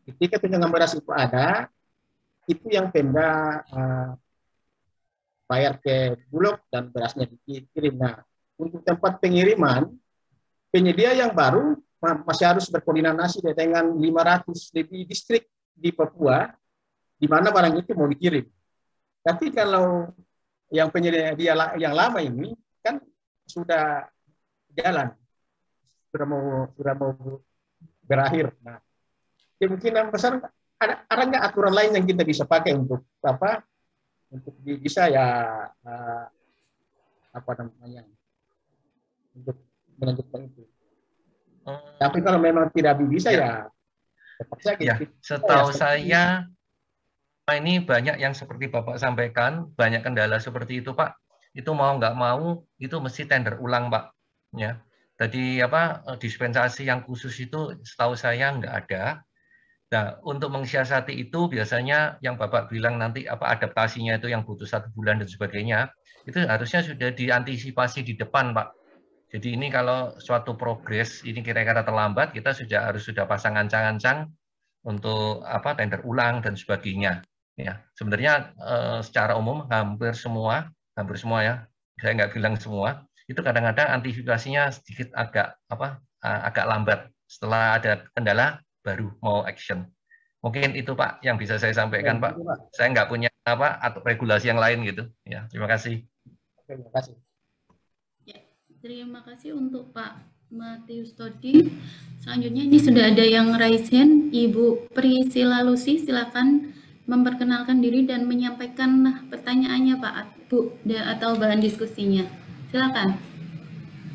ketika tunjangan beras itu ada, itu yang Pemda uh, bayar ke Bulog dan berasnya dikirim. Nah, untuk tempat pengiriman, penyedia yang baru masih harus berkoordinasi dengan 500 lebih distrik di Papua, di mana barang itu mau dikirim. Tapi kalau yang penyedia yang lama ini kan sudah jalan, sudah mau sudah mau berakhir. Nah, kemungkinan besar ada ada nggak aturan lain yang kita bisa pakai untuk apa untuk bisa ya uh, apa namanya untuk melanjutkan itu. Hmm. Tapi kalau memang tidak bisa ya, ya ya. kita. setahu ya, saya ini banyak yang seperti Bapak sampaikan, banyak kendala seperti itu Pak. Itu mau nggak mau itu mesti tender ulang Pak. Ya. Jadi apa eh, dispensasi yang khusus itu setahu saya nggak ada Nah, untuk mengsiasati itu biasanya yang Bapak bilang nanti apa adaptasinya itu yang butuh satu bulan dan sebagainya, itu harusnya sudah diantisipasi di depan, Pak. Jadi ini kalau suatu progres ini kira-kira terlambat, kita sudah harus sudah pasang ancang-ancang untuk apa tender ulang dan sebagainya. Ya, sebenarnya eh, secara umum hampir semua, hampir semua ya, saya nggak bilang semua, itu kadang-kadang antisipasinya sedikit agak apa eh, agak lambat. Setelah ada kendala, baru mau action. Mungkin itu Pak yang bisa saya sampaikan Pak. Pak. Saya nggak punya apa atau regulasi yang lain gitu. Ya, terima kasih. Terima kasih. Ya, terima kasih untuk Pak Matius Todi. Selanjutnya ini sudah ada yang raise hand, Ibu Priscila Lusi, silakan memperkenalkan diri dan menyampaikan pertanyaannya Pak Bu atau bahan diskusinya. Silakan.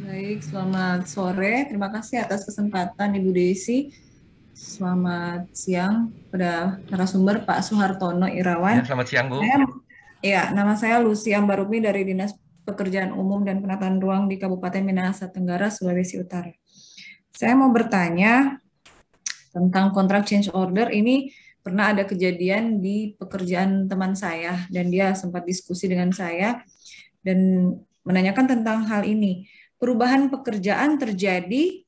Baik, selamat sore. Terima kasih atas kesempatan Ibu Desi. Selamat siang pada narasumber Pak Suhartono Irawan. Ya, selamat siang Bu. Saya, ya, nama saya Lucy Ambarumi dari Dinas Pekerjaan Umum dan Penataan Ruang di Kabupaten Minahasa Tenggara, Sulawesi Utara. Saya mau bertanya tentang kontrak change order ini pernah ada kejadian di pekerjaan teman saya dan dia sempat diskusi dengan saya dan menanyakan tentang hal ini. Perubahan pekerjaan terjadi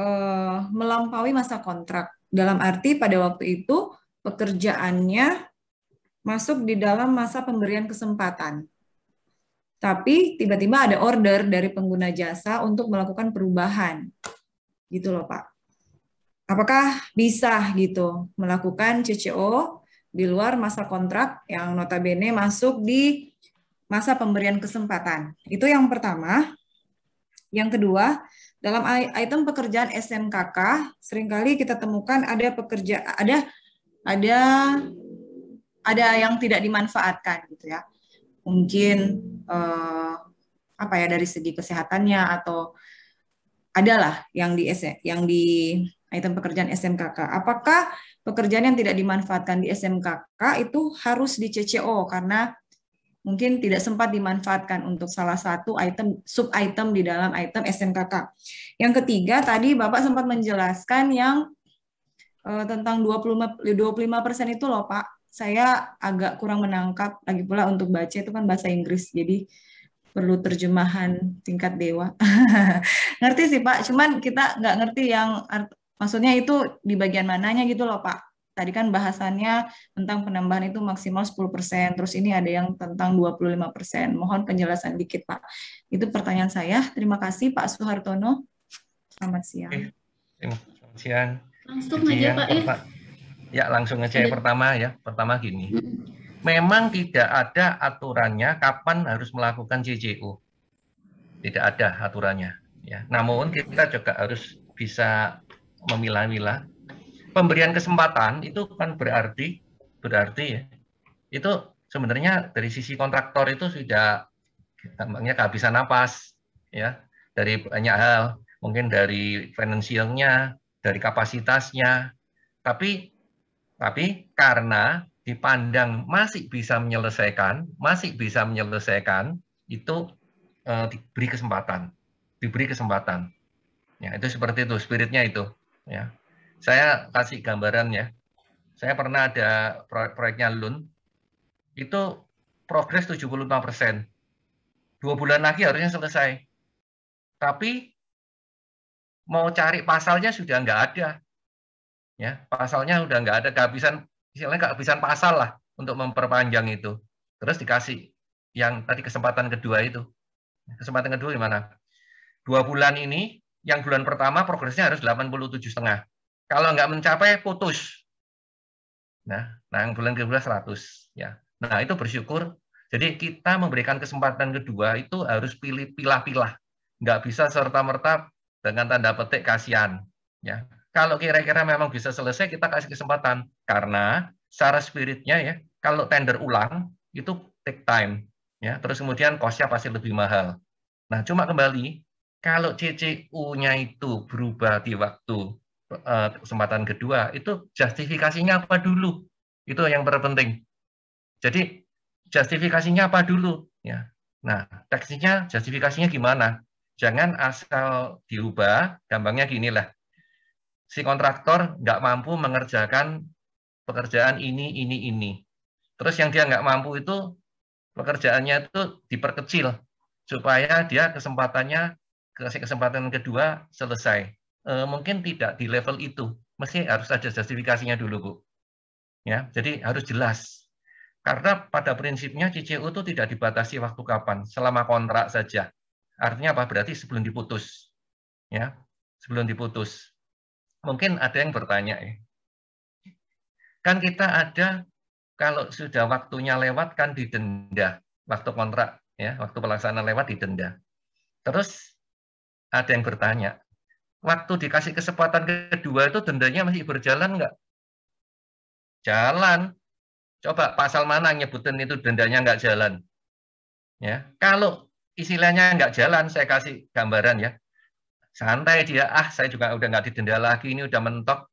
uh, melampaui masa kontrak. Dalam arti pada waktu itu pekerjaannya masuk di dalam masa pemberian kesempatan. Tapi tiba-tiba ada order dari pengguna jasa untuk melakukan perubahan. Gitu loh, Pak. Apakah bisa gitu melakukan CCO di luar masa kontrak yang notabene masuk di masa pemberian kesempatan? Itu yang pertama. Yang kedua, dalam item pekerjaan SMKK, seringkali kita temukan ada pekerja ada ada ada yang tidak dimanfaatkan gitu ya. Mungkin eh, apa ya dari segi kesehatannya atau adalah yang di yang di item pekerjaan SMKK. Apakah pekerjaan yang tidak dimanfaatkan di SMKK itu harus di CCO karena mungkin tidak sempat dimanfaatkan untuk salah satu item sub item di dalam item SMKK. Yang ketiga tadi Bapak sempat menjelaskan yang eh, tentang 25 persen itu loh Pak. Saya agak kurang menangkap lagi pula untuk baca itu kan bahasa Inggris. Jadi perlu terjemahan tingkat dewa. ngerti sih Pak, cuman kita nggak ngerti yang maksudnya itu di bagian mananya gitu loh Pak tadi kan bahasannya tentang penambahan itu maksimal 10%, terus ini ada yang tentang 25%. Mohon penjelasan dikit, Pak. Itu pertanyaan saya. Terima kasih, Pak Suhartono. Selamat siang. Selamat siang. Langsung aja, Pak. Perta- ya. ya, langsung aja pertama ya. Pertama gini. Hmm. Memang tidak ada aturannya kapan harus melakukan CJU. Tidak ada aturannya. Ya. Namun kita juga harus bisa memilah-milah pemberian kesempatan itu kan berarti berarti ya itu sebenarnya dari sisi kontraktor itu sudah tampaknya kehabisan napas ya dari banyak hal mungkin dari finansialnya dari kapasitasnya tapi tapi karena dipandang masih bisa menyelesaikan masih bisa menyelesaikan itu eh, diberi kesempatan diberi kesempatan ya itu seperti itu spiritnya itu ya saya kasih gambaran ya. Saya pernah ada proyek proyeknya Lun, itu progres 75 persen. Dua bulan lagi harusnya selesai. Tapi mau cari pasalnya sudah nggak ada. Ya, pasalnya sudah nggak ada kehabisan istilahnya kehabisan pasal lah untuk memperpanjang itu. Terus dikasih yang tadi kesempatan kedua itu. Kesempatan kedua gimana? Dua bulan ini, yang bulan pertama progresnya harus 87 setengah. Kalau nggak mencapai, putus. Nah, nah yang bulan kedua 100. ya. Nah, itu bersyukur. Jadi kita memberikan kesempatan kedua itu harus pilih pilah-pilah. Nggak bisa serta-merta dengan tanda petik kasihan. Ya. Kalau kira-kira memang bisa selesai, kita kasih kesempatan. Karena secara spiritnya ya, kalau tender ulang, itu take time. ya. Terus kemudian kosnya pasti lebih mahal. Nah, cuma kembali, kalau CCU-nya itu berubah di waktu Eh, kesempatan kedua itu justifikasinya apa dulu itu yang terpenting jadi justifikasinya apa dulu ya nah teksnya justifikasinya gimana jangan asal diubah gampangnya lah si kontraktor nggak mampu mengerjakan pekerjaan ini ini ini terus yang dia nggak mampu itu pekerjaannya itu diperkecil supaya dia kesempatannya kesempatan kedua selesai Eh, mungkin tidak di level itu. Mesti harus ada justifikasinya dulu, Bu. Ya, jadi harus jelas. Karena pada prinsipnya CCU itu tidak dibatasi waktu kapan, selama kontrak saja. Artinya apa? Berarti sebelum diputus. Ya, sebelum diputus. Mungkin ada yang bertanya ya. Kan kita ada kalau sudah waktunya lewat kan didenda, waktu kontrak ya, waktu pelaksanaan lewat didenda. Terus ada yang bertanya, waktu dikasih kesempatan kedua itu dendanya masih berjalan nggak? Jalan. Coba pasal mana nyebutin itu dendanya nggak jalan? Ya, kalau istilahnya nggak jalan, saya kasih gambaran ya. Santai dia, ah saya juga udah nggak didenda lagi, ini udah mentok.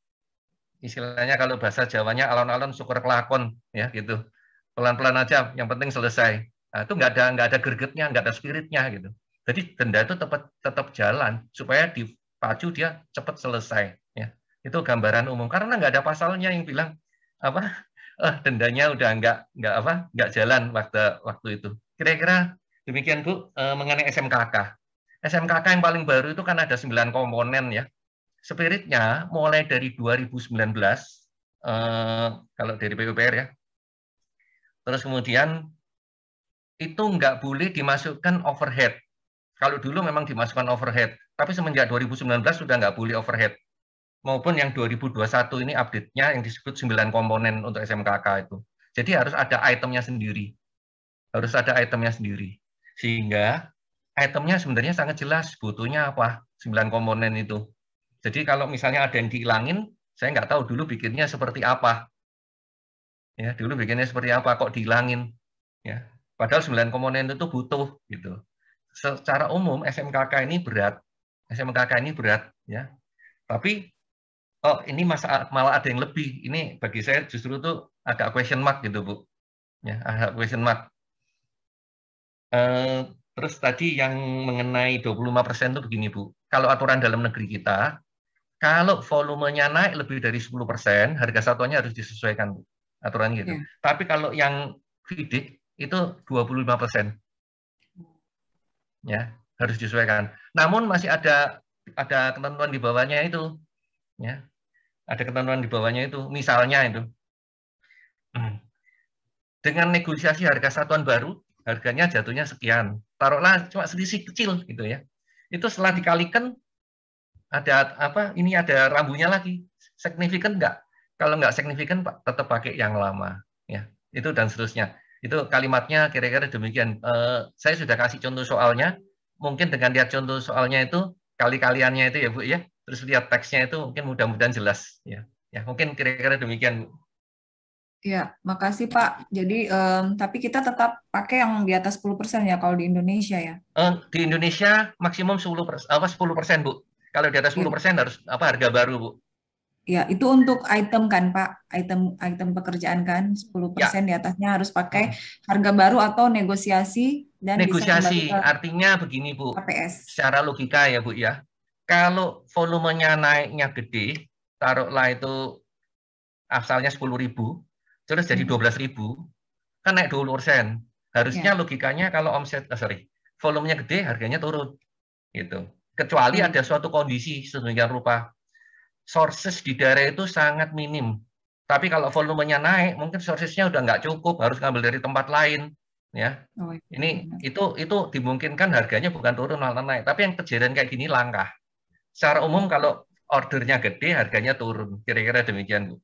Istilahnya kalau bahasa Jawanya alon-alon syukur kelakon ya gitu. Pelan-pelan aja, yang penting selesai. Nah, itu nggak ada nggak ada gergetnya nggak ada spiritnya gitu. Jadi denda itu tetap tetap jalan supaya di pacu dia cepat selesai ya itu gambaran umum karena nggak ada pasalnya yang bilang apa eh, dendanya udah nggak nggak apa nggak jalan waktu waktu itu kira-kira demikian bu eh, mengenai SMKK SMKK yang paling baru itu kan ada 9 komponen ya spiritnya mulai dari 2019 eh, kalau dari PUPR ya terus kemudian itu nggak boleh dimasukkan overhead kalau dulu memang dimasukkan overhead, tapi semenjak 2019 sudah nggak boleh overhead. Maupun yang 2021 ini update-nya yang disebut 9 komponen untuk SMKK itu. Jadi harus ada itemnya sendiri. Harus ada itemnya sendiri. Sehingga itemnya sebenarnya sangat jelas butuhnya apa, 9 komponen itu. Jadi kalau misalnya ada yang dihilangin, saya nggak tahu dulu bikinnya seperti apa. Ya, dulu bikinnya seperti apa, kok dihilangin. Ya, padahal 9 komponen itu butuh gitu secara umum SMKK ini berat. SMKK ini berat ya. Tapi oh ini masa malah ada yang lebih. Ini bagi saya justru tuh agak question mark gitu, Bu. Ya, agak question mark. Uh, terus tadi yang mengenai 25% itu begini, Bu. Kalau aturan dalam negeri kita, kalau volumenya naik lebih dari 10%, harga satuannya harus disesuaikan, Bu. Aturan gitu. Yeah. Tapi kalau yang fidik itu 25 persen ya harus disesuaikan. Namun masih ada ada ketentuan di bawahnya itu, ya ada ketentuan di bawahnya itu, misalnya itu hmm. dengan negosiasi harga satuan baru harganya jatuhnya sekian, taruhlah cuma selisih kecil gitu ya. Itu setelah dikalikan ada apa? Ini ada rambunya lagi, signifikan nggak? Kalau nggak signifikan Pak, tetap pakai yang lama ya. Itu dan seterusnya. Itu kalimatnya kira-kira demikian. Uh, saya sudah kasih contoh soalnya. Mungkin dengan lihat contoh soalnya itu kali-kaliannya itu ya Bu ya. Terus lihat teksnya itu mungkin mudah-mudahan jelas ya. Ya, mungkin kira-kira demikian. bu. Ya, makasih Pak. Jadi um, tapi kita tetap pakai yang di atas 10% persen ya kalau di Indonesia ya. Eh, di Indonesia maksimum 10 apa 10% Bu. Kalau di atas 10% iya. persen harus apa harga baru Bu Ya, itu untuk item kan, Pak? Item item pekerjaan kan 10% ya. di atasnya harus pakai hmm. harga baru atau negosiasi dan negosiasi. artinya begini, Bu. APS. Secara logika ya, Bu ya. Kalau volumenya naiknya gede, taruhlah itu asalnya sepuluh ribu, terus jadi hmm. dua belas ribu, kan naik dua 20%. Harusnya ya. logikanya kalau omset eh, sorry, volumenya gede, harganya turun. Gitu. Kecuali ya. ada suatu kondisi sedemikian rupa sources di daerah itu sangat minim. Tapi kalau volumenya naik, mungkin sourcesnya udah nggak cukup, harus ngambil dari tempat lain. Ya, oh, iya, ini iya, iya. itu itu dimungkinkan harganya bukan turun malah naik. Tapi yang kejadian kayak gini langkah. Secara umum kalau ordernya gede, harganya turun. Kira-kira demikian, Bu.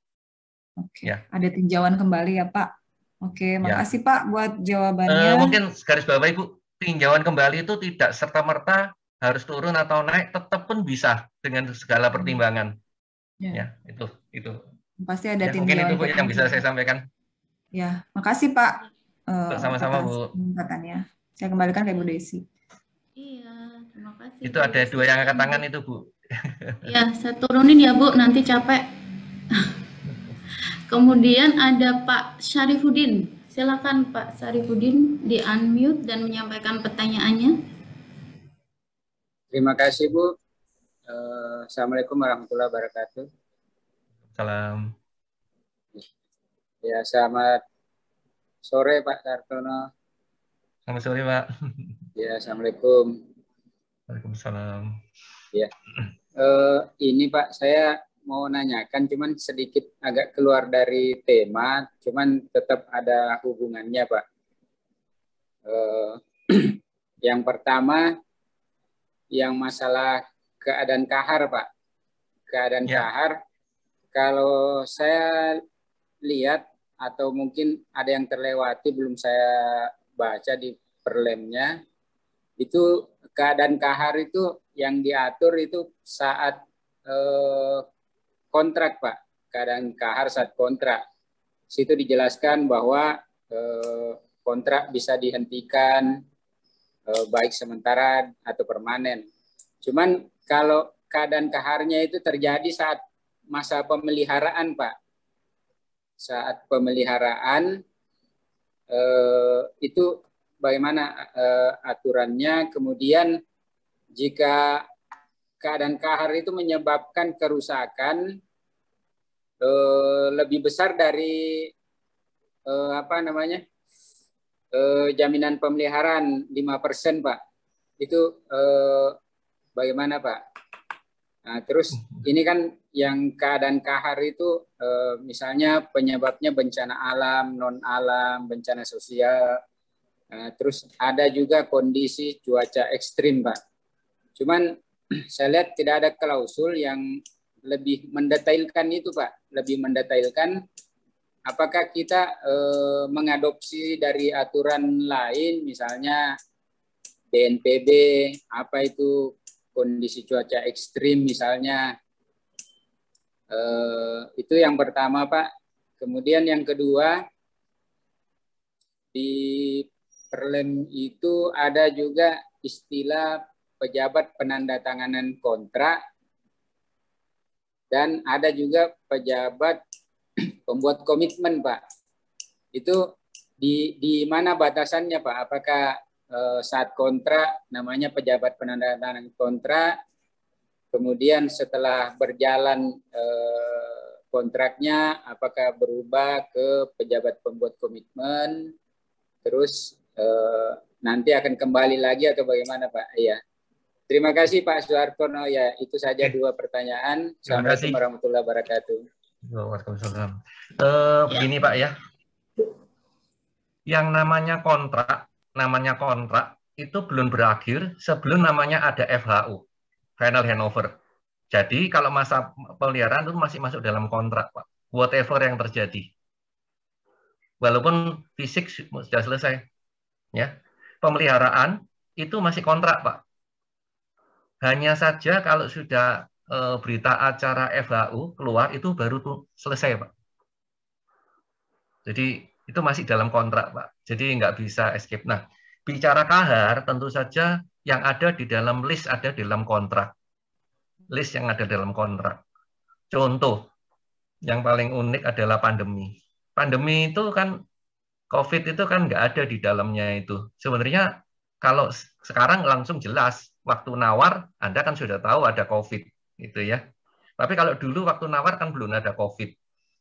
Oke. Ya. Ada tinjauan kembali ya, Pak. Oke, ya. makasih ya. Pak buat jawabannya. Eh, mungkin garis bawah Ibu, tinjauan kembali itu tidak serta merta harus turun atau naik, tetap pun bisa dengan segala hmm. pertimbangan. Ya, ya itu itu. Pasti ada ya, Mungkin itu Bu yang bisa saya sampaikan. Ya, makasih Pak. Eh, Sama-sama Bu. Kesempatannya. Saya kembalikan ke Bu Desi. Iya, terima kasih. Itu ada dua yang angkat tangan itu Bu. Ya, saya turunin ya Bu, nanti capek. Kemudian ada Pak Syarifuddin. Silakan Pak Syarifuddin di unmute dan menyampaikan pertanyaannya. Terima kasih Bu. Eh, Assalamualaikum warahmatullahi wabarakatuh. Salam. Ya, selamat sore Pak Kartono. Selamat sore Pak. Ya, Assalamualaikum. Waalaikumsalam. Ya. Uh, ini Pak, saya mau nanyakan, cuman sedikit agak keluar dari tema, cuman tetap ada hubungannya, Pak. Uh, yang pertama, yang masalah keadaan kahar, Pak. Keadaan ya. kahar. Kalau saya lihat atau mungkin ada yang terlewati belum saya baca di perlemnya itu keadaan kahar itu yang diatur itu saat eh, kontrak Pak keadaan kahar saat kontrak situ dijelaskan bahwa eh, kontrak bisa dihentikan eh, baik sementara atau permanen cuman kalau keadaan kaharnya itu terjadi saat masa pemeliharaan, Pak. Saat pemeliharaan eh, itu bagaimana eh, aturannya? Kemudian jika keadaan kahar itu menyebabkan kerusakan eh, lebih besar dari eh, apa namanya? eh, jaminan pemeliharaan 5% Pak. Itu eh, bagaimana Pak? Nah, terus ini kan yang keadaan kahar itu eh, misalnya penyebabnya bencana alam, non alam, bencana sosial. Nah, terus ada juga kondisi cuaca ekstrim Pak. Cuman saya lihat tidak ada klausul yang lebih mendetailkan itu Pak, lebih mendetailkan apakah kita e, mengadopsi dari aturan lain misalnya BNPB apa itu kondisi cuaca ekstrim misalnya. Eh, itu yang pertama Pak. Kemudian yang kedua, di Perlem itu ada juga istilah pejabat penandatanganan kontrak dan ada juga pejabat pembuat komitmen, Pak. Itu di di mana batasannya, Pak? Apakah Eh, saat kontrak namanya pejabat penandatangan kontrak kemudian setelah berjalan eh, kontraknya apakah berubah ke pejabat pembuat komitmen terus eh, nanti akan kembali lagi atau bagaimana Pak ya Terima kasih Pak Suhartono. Ya, itu saja dua pertanyaan. Assalamualaikum warahmatullahi wabarakatuh. Waalaikumsalam. Uh, begini ya. Pak ya, yang namanya kontrak namanya kontrak itu belum berakhir sebelum namanya ada FHU, final handover. Jadi kalau masa peliharaan itu masih masuk dalam kontrak, Pak. Whatever yang terjadi. Walaupun fisik sudah selesai. Ya. Pemeliharaan itu masih kontrak, Pak. Hanya saja kalau sudah e, berita acara FHU keluar itu baru tuh selesai, Pak. Jadi itu masih dalam kontrak, Pak. Jadi nggak bisa escape. Nah, bicara kahar tentu saja yang ada di dalam list ada di dalam kontrak. List yang ada dalam kontrak. Contoh, yang paling unik adalah pandemi. Pandemi itu kan, COVID itu kan nggak ada di dalamnya itu. Sebenarnya kalau sekarang langsung jelas, waktu nawar Anda kan sudah tahu ada COVID. Gitu ya. Tapi kalau dulu waktu nawar kan belum ada COVID.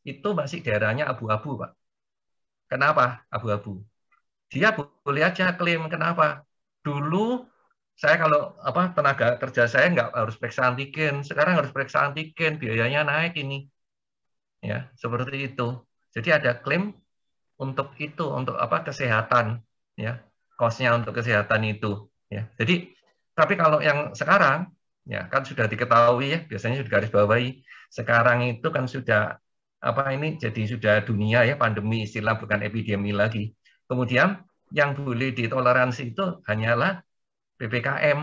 Itu masih daerahnya abu-abu, Pak Kenapa abu-abu? Dia boleh aja klaim kenapa. Dulu saya kalau apa tenaga kerja saya nggak harus periksa antigen, sekarang harus periksa antigen, biayanya naik ini. Ya, seperti itu. Jadi ada klaim untuk itu, untuk apa kesehatan, ya, kosnya untuk kesehatan itu. Ya, jadi tapi kalau yang sekarang, ya kan sudah diketahui ya, biasanya sudah garis bawahi. Sekarang itu kan sudah apa ini jadi sudah dunia ya pandemi istilah bukan epidemi lagi. Kemudian yang boleh ditoleransi itu hanyalah PPKM.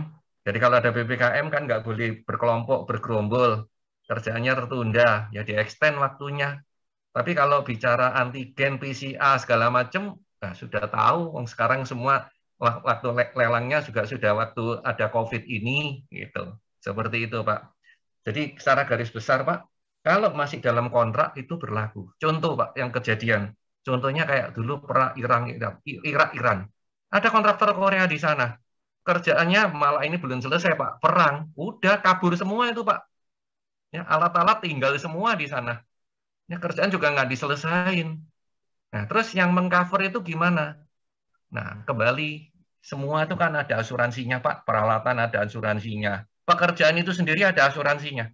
Jadi kalau ada PPKM kan nggak boleh berkelompok, bergerombol, kerjanya tertunda, ya di extend waktunya. Tapi kalau bicara antigen, PCA, segala macam, nah sudah tahu, wong sekarang semua waktu lelangnya juga sudah waktu ada COVID ini, gitu. Seperti itu, Pak. Jadi secara garis besar, Pak, kalau masih dalam kontrak itu berlaku. Contoh Pak yang kejadian. Contohnya kayak dulu perang Iran Irak Iran. Ada kontraktor Korea di sana. Kerjaannya malah ini belum selesai Pak. Perang udah kabur semua itu Pak. Ya, alat-alat tinggal semua di sana. Ya, kerjaan juga nggak diselesain. Nah, terus yang mengcover itu gimana? Nah, kembali semua itu kan ada asuransinya Pak, peralatan ada asuransinya, pekerjaan itu sendiri ada asuransinya.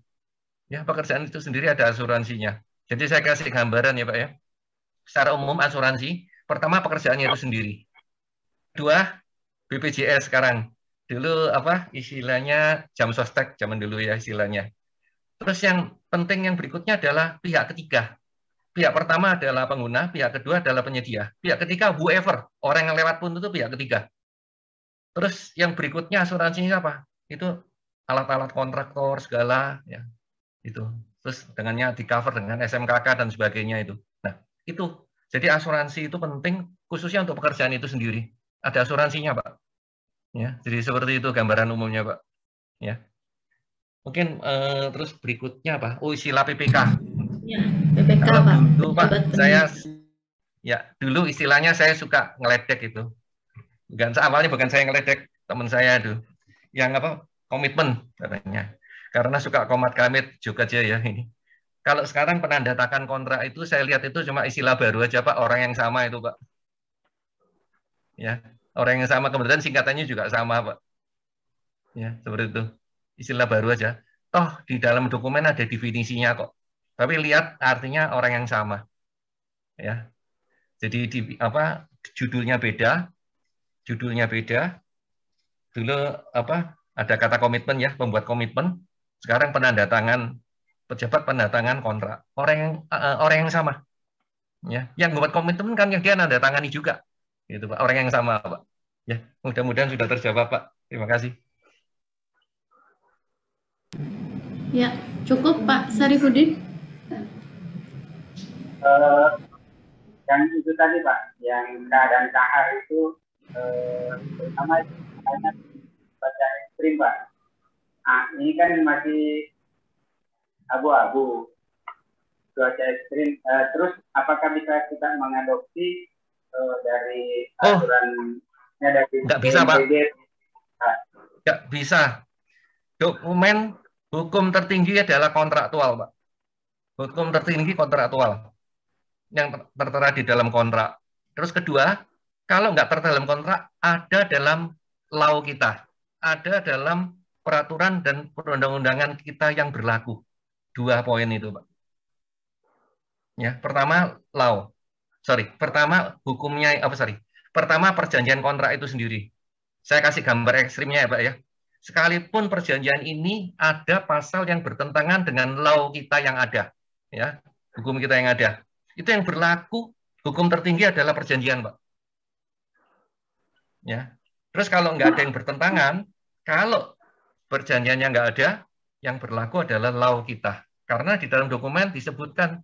Ya, pekerjaan itu sendiri ada asuransinya. Jadi saya kasih gambaran ya Pak ya. Secara umum asuransi, pertama pekerjaannya itu sendiri. Dua, BPJS sekarang. Dulu apa istilahnya jam sostek, zaman dulu ya istilahnya. Terus yang penting yang berikutnya adalah pihak ketiga. Pihak pertama adalah pengguna, pihak kedua adalah penyedia. Pihak ketiga whoever, orang yang lewat pun itu pihak ketiga. Terus yang berikutnya asuransinya apa? Itu alat-alat kontraktor segala ya itu terus dengannya di cover dengan SMKK dan sebagainya itu nah itu jadi asuransi itu penting khususnya untuk pekerjaan itu sendiri ada asuransinya pak ya jadi seperti itu gambaran umumnya pak ya mungkin eh, terus berikutnya apa oh istilah PPK ya PPK Kalau pak dulu pak saya ya dulu istilahnya saya suka ngeledek itu bukan awalnya bukan saya ngeledek teman saya itu yang apa komitmen katanya karena suka komat kamit juga aja ya ini. Kalau sekarang penandatakan kontrak itu saya lihat itu cuma istilah baru aja Pak, orang yang sama itu Pak. Ya, orang yang sama kemudian singkatannya juga sama Pak. Ya, seperti itu. Istilah baru aja. Toh di dalam dokumen ada definisinya kok. Tapi lihat artinya orang yang sama. Ya. Jadi di apa judulnya beda, judulnya beda. Dulu apa ada kata komitmen ya, pembuat komitmen, sekarang penanda tangan pejabat penanda tangan kontrak orang yang uh, orang yang sama ya yang buat komitmen kan yang dia nanda tangani juga gitu pak orang yang sama pak ya mudah-mudahan sudah terjawab pak terima kasih ya cukup pak Sarifudin uh, yang itu tadi pak yang dan kahar itu uh, eh, sama banyak baca ekstrim pak ah, ini kan masih abu-abu cuaca ekstrim. Uh, terus apakah bisa kita mengadopsi uh, dari oh. aturan ya, dari nggak bisa pak? Nah. Nggak bisa. Dokumen hukum tertinggi adalah kontraktual pak. Hukum tertinggi kontraktual yang tertera di dalam kontrak. Terus kedua, kalau nggak tertera dalam kontrak, ada dalam law kita, ada dalam peraturan dan perundang-undangan kita yang berlaku. Dua poin itu, Pak. Ya, pertama law. Sorry, pertama hukumnya apa sorry. Pertama perjanjian kontrak itu sendiri. Saya kasih gambar ekstrimnya ya, Pak ya. Sekalipun perjanjian ini ada pasal yang bertentangan dengan law kita yang ada, ya, hukum kita yang ada. Itu yang berlaku hukum tertinggi adalah perjanjian, Pak. Ya. Terus kalau nggak ada yang bertentangan, kalau Perjanjian yang nggak ada, yang berlaku adalah law kita. Karena di dalam dokumen disebutkan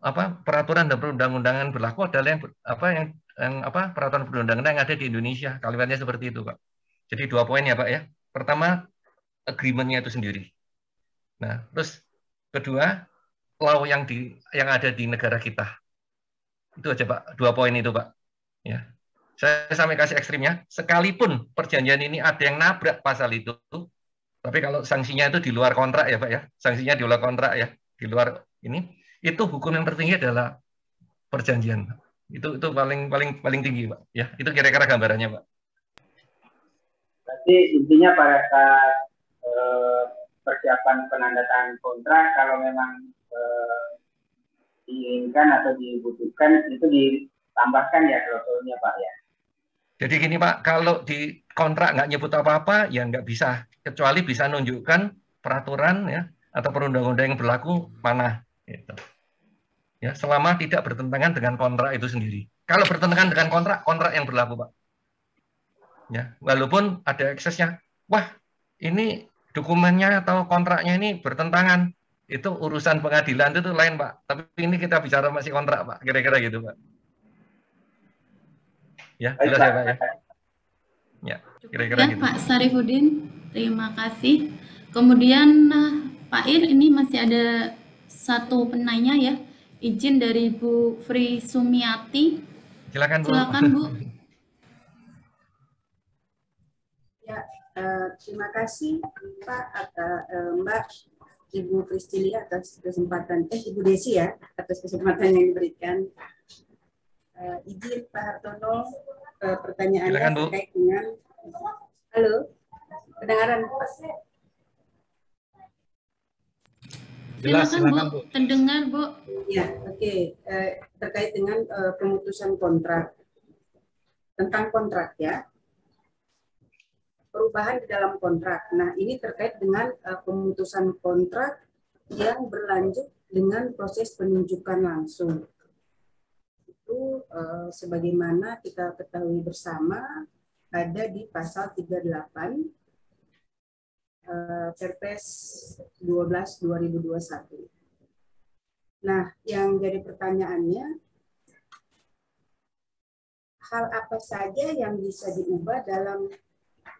apa peraturan dan perundang-undangan berlaku adalah yang apa yang, yang apa peraturan perundang-undangan yang ada di Indonesia. Kalimatnya seperti itu, Pak. Jadi dua poin ya, Pak ya. Pertama, agreementnya itu sendiri. Nah, terus kedua, law yang di yang ada di negara kita. Itu aja, Pak. Dua poin itu, Pak. Ya. Saya sampai kasih ekstrimnya, sekalipun perjanjian ini ada yang nabrak pasal itu, tapi kalau sanksinya itu di luar kontrak ya Pak ya, sanksinya di luar kontrak ya, di luar ini, itu hukum yang tertinggi adalah perjanjian. Itu itu paling paling paling tinggi Pak. Ya, itu kira-kira gambarannya Pak. Berarti intinya pada saat eh, persiapan penandatangan kontrak, kalau memang eh, diinginkan atau dibutuhkan itu ditambahkan ya klausulnya Pak ya. Jadi gini Pak, kalau di kontrak nggak nyebut apa-apa, ya nggak bisa. Kecuali bisa nunjukkan peraturan ya atau perundang-undang yang berlaku mana. Gitu. Ya, selama tidak bertentangan dengan kontrak itu sendiri. Kalau bertentangan dengan kontrak, kontrak yang berlaku, Pak. Ya, walaupun ada eksesnya, wah ini dokumennya atau kontraknya ini bertentangan. Itu urusan pengadilan itu, itu lain, Pak. Tapi ini kita bicara masih kontrak, Pak. Kira-kira gitu, Pak. Ya, jelas ya Pak ya. Ya, kira-kira ya, gitu. Pak Sarifudin, terima kasih. Kemudian eh, Pak Ir, ini masih ada satu penanya ya. Izin dari Bu Fri Sumiati. Silakan Bu. Silakan Bu. Ya, uh, terima kasih Pak atau uh, eh, Mbak Ibu Kristilia atas kesempatan, eh Ibu Desi ya, atas kesempatan yang diberikan uh, izin Pak Hartono uh, pertanyaan terkait dengan halo pendengaran Jelas, silakan, Bu. Terdengar, Bu. Ya, oke. Okay. Uh, eh, terkait dengan uh, pemutusan kontrak. Tentang kontrak ya. Perubahan di dalam kontrak. Nah, ini terkait dengan uh, pemutusan kontrak yang berlanjut dengan proses penunjukan langsung itu uh, sebagaimana kita ketahui bersama ada di pasal 38 eh, Perpres 12 2021. Nah, yang jadi pertanyaannya, hal apa saja yang bisa diubah dalam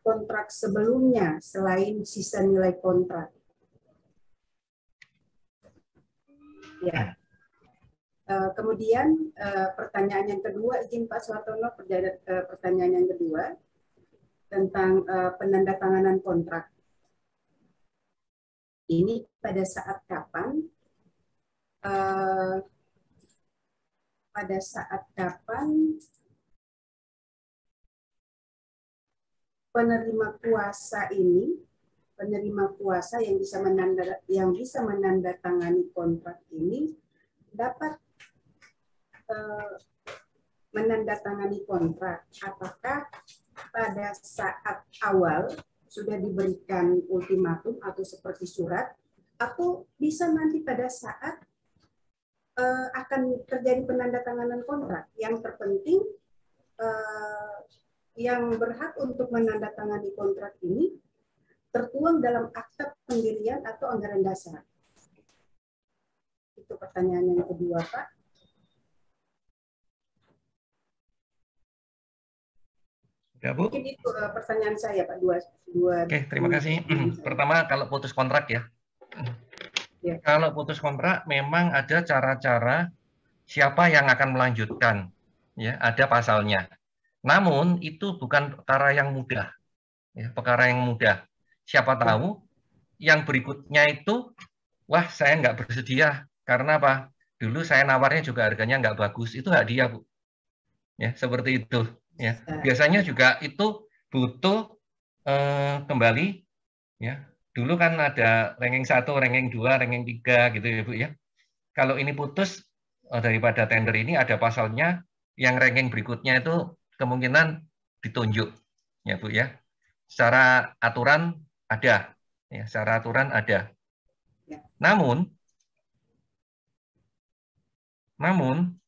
kontrak sebelumnya selain sisa nilai kontrak? Ya. Eh, kemudian uh, pertanyaan yang kedua, izin Pak Suwartono eh, pertanyaan yang kedua tentang uh, penandatanganan kontrak. Ini pada saat kapan? Uh, pada saat kapan penerima kuasa ini penerima kuasa yang bisa menanda yang bisa menandatangani kontrak ini dapat Eh, menandatangani kontrak, apakah pada saat awal sudah diberikan ultimatum atau seperti surat, atau bisa nanti pada saat uh, akan terjadi penandatanganan kontrak. Yang terpenting, uh, yang berhak untuk menandatangani kontrak ini tertuang dalam akta pendirian atau anggaran dasar. Itu pertanyaan yang kedua, Pak. Ya, Bu. Mungkin itu eh, pertanyaan saya, Pak. Dua, dua. Oke, okay, terima kasih. Pertama, kalau putus kontrak ya. ya. Kalau putus kontrak, memang ada cara-cara siapa yang akan melanjutkan. Ya, ada pasalnya. Namun, itu bukan perkara yang mudah. Ya, perkara yang mudah. Siapa ya. tahu yang berikutnya itu, wah saya nggak bersedia. Karena apa? Dulu saya nawarnya juga harganya nggak bagus. Itu hadiah, Bu. Ya, seperti itu ya biasanya juga itu butuh eh, kembali ya dulu kan ada ranking satu ranking dua ranking tiga gitu ya bu ya kalau ini putus eh, daripada tender ini ada pasalnya yang ranking berikutnya itu kemungkinan ditunjuk ya bu ya secara aturan ada ya secara aturan ada ya. namun namun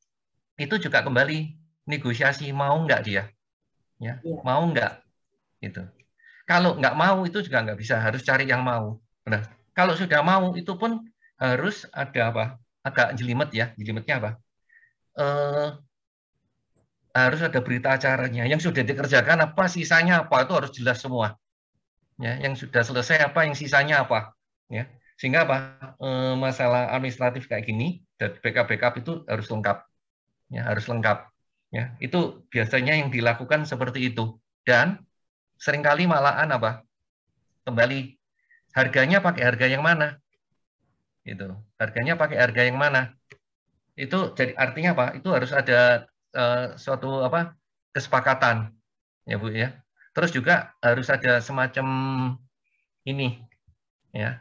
itu juga kembali negosiasi mau nggak dia, ya, ya. mau nggak, itu. Kalau nggak mau itu juga nggak bisa, harus cari yang mau. Nah, kalau sudah mau itu pun harus ada apa? Agak jelimet ya, jelimetnya apa? Eh, harus ada berita acaranya. Yang sudah dikerjakan apa, sisanya apa itu harus jelas semua. Ya, yang sudah selesai apa, yang sisanya apa. Ya, sehingga apa e, masalah administratif kayak gini dan backup backup itu harus lengkap, ya harus lengkap. Ya, itu biasanya yang dilakukan seperti itu. Dan seringkali malahan apa? Kembali harganya pakai harga yang mana? Itu. Harganya pakai harga yang mana? Itu jadi artinya apa? Itu harus ada uh, suatu apa? kesepakatan. Ya, Bu ya. Terus juga harus ada semacam ini ya.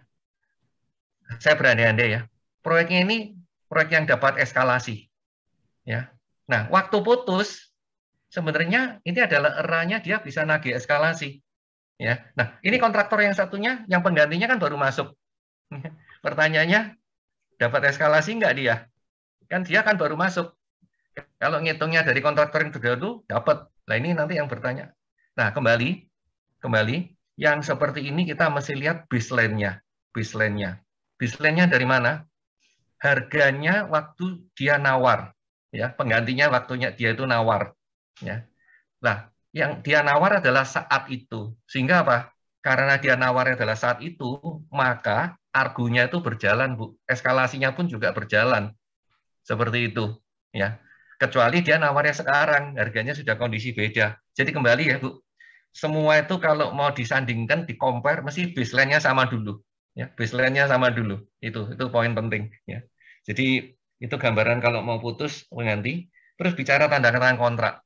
Saya berani andai ya. Proyeknya ini proyek yang dapat eskalasi. Ya. Nah, waktu putus sebenarnya ini adalah eranya dia bisa nagih eskalasi. Ya. Nah, ini kontraktor yang satunya, yang penggantinya kan baru masuk. Pertanyaannya, dapat eskalasi enggak dia? Kan dia kan baru masuk. Kalau ngitungnya dari kontraktor yang terdahulu, dapat. Nah, ini nanti yang bertanya. Nah, kembali, kembali, yang seperti ini kita mesti lihat baseline-nya. Baseline-nya. Baseline-nya dari mana? Harganya waktu dia nawar ya penggantinya waktunya dia itu nawar ya nah yang dia nawar adalah saat itu sehingga apa karena dia nawar adalah saat itu maka argunya itu berjalan bu eskalasinya pun juga berjalan seperti itu ya kecuali dia nawarnya sekarang harganya sudah kondisi beda jadi kembali ya bu semua itu kalau mau disandingkan, di compare, mesti baseline-nya sama dulu. Ya, baseline-nya sama dulu. Itu itu poin penting. Ya. Jadi itu gambaran kalau mau putus mengganti Terus bicara tanda tangan kontrak.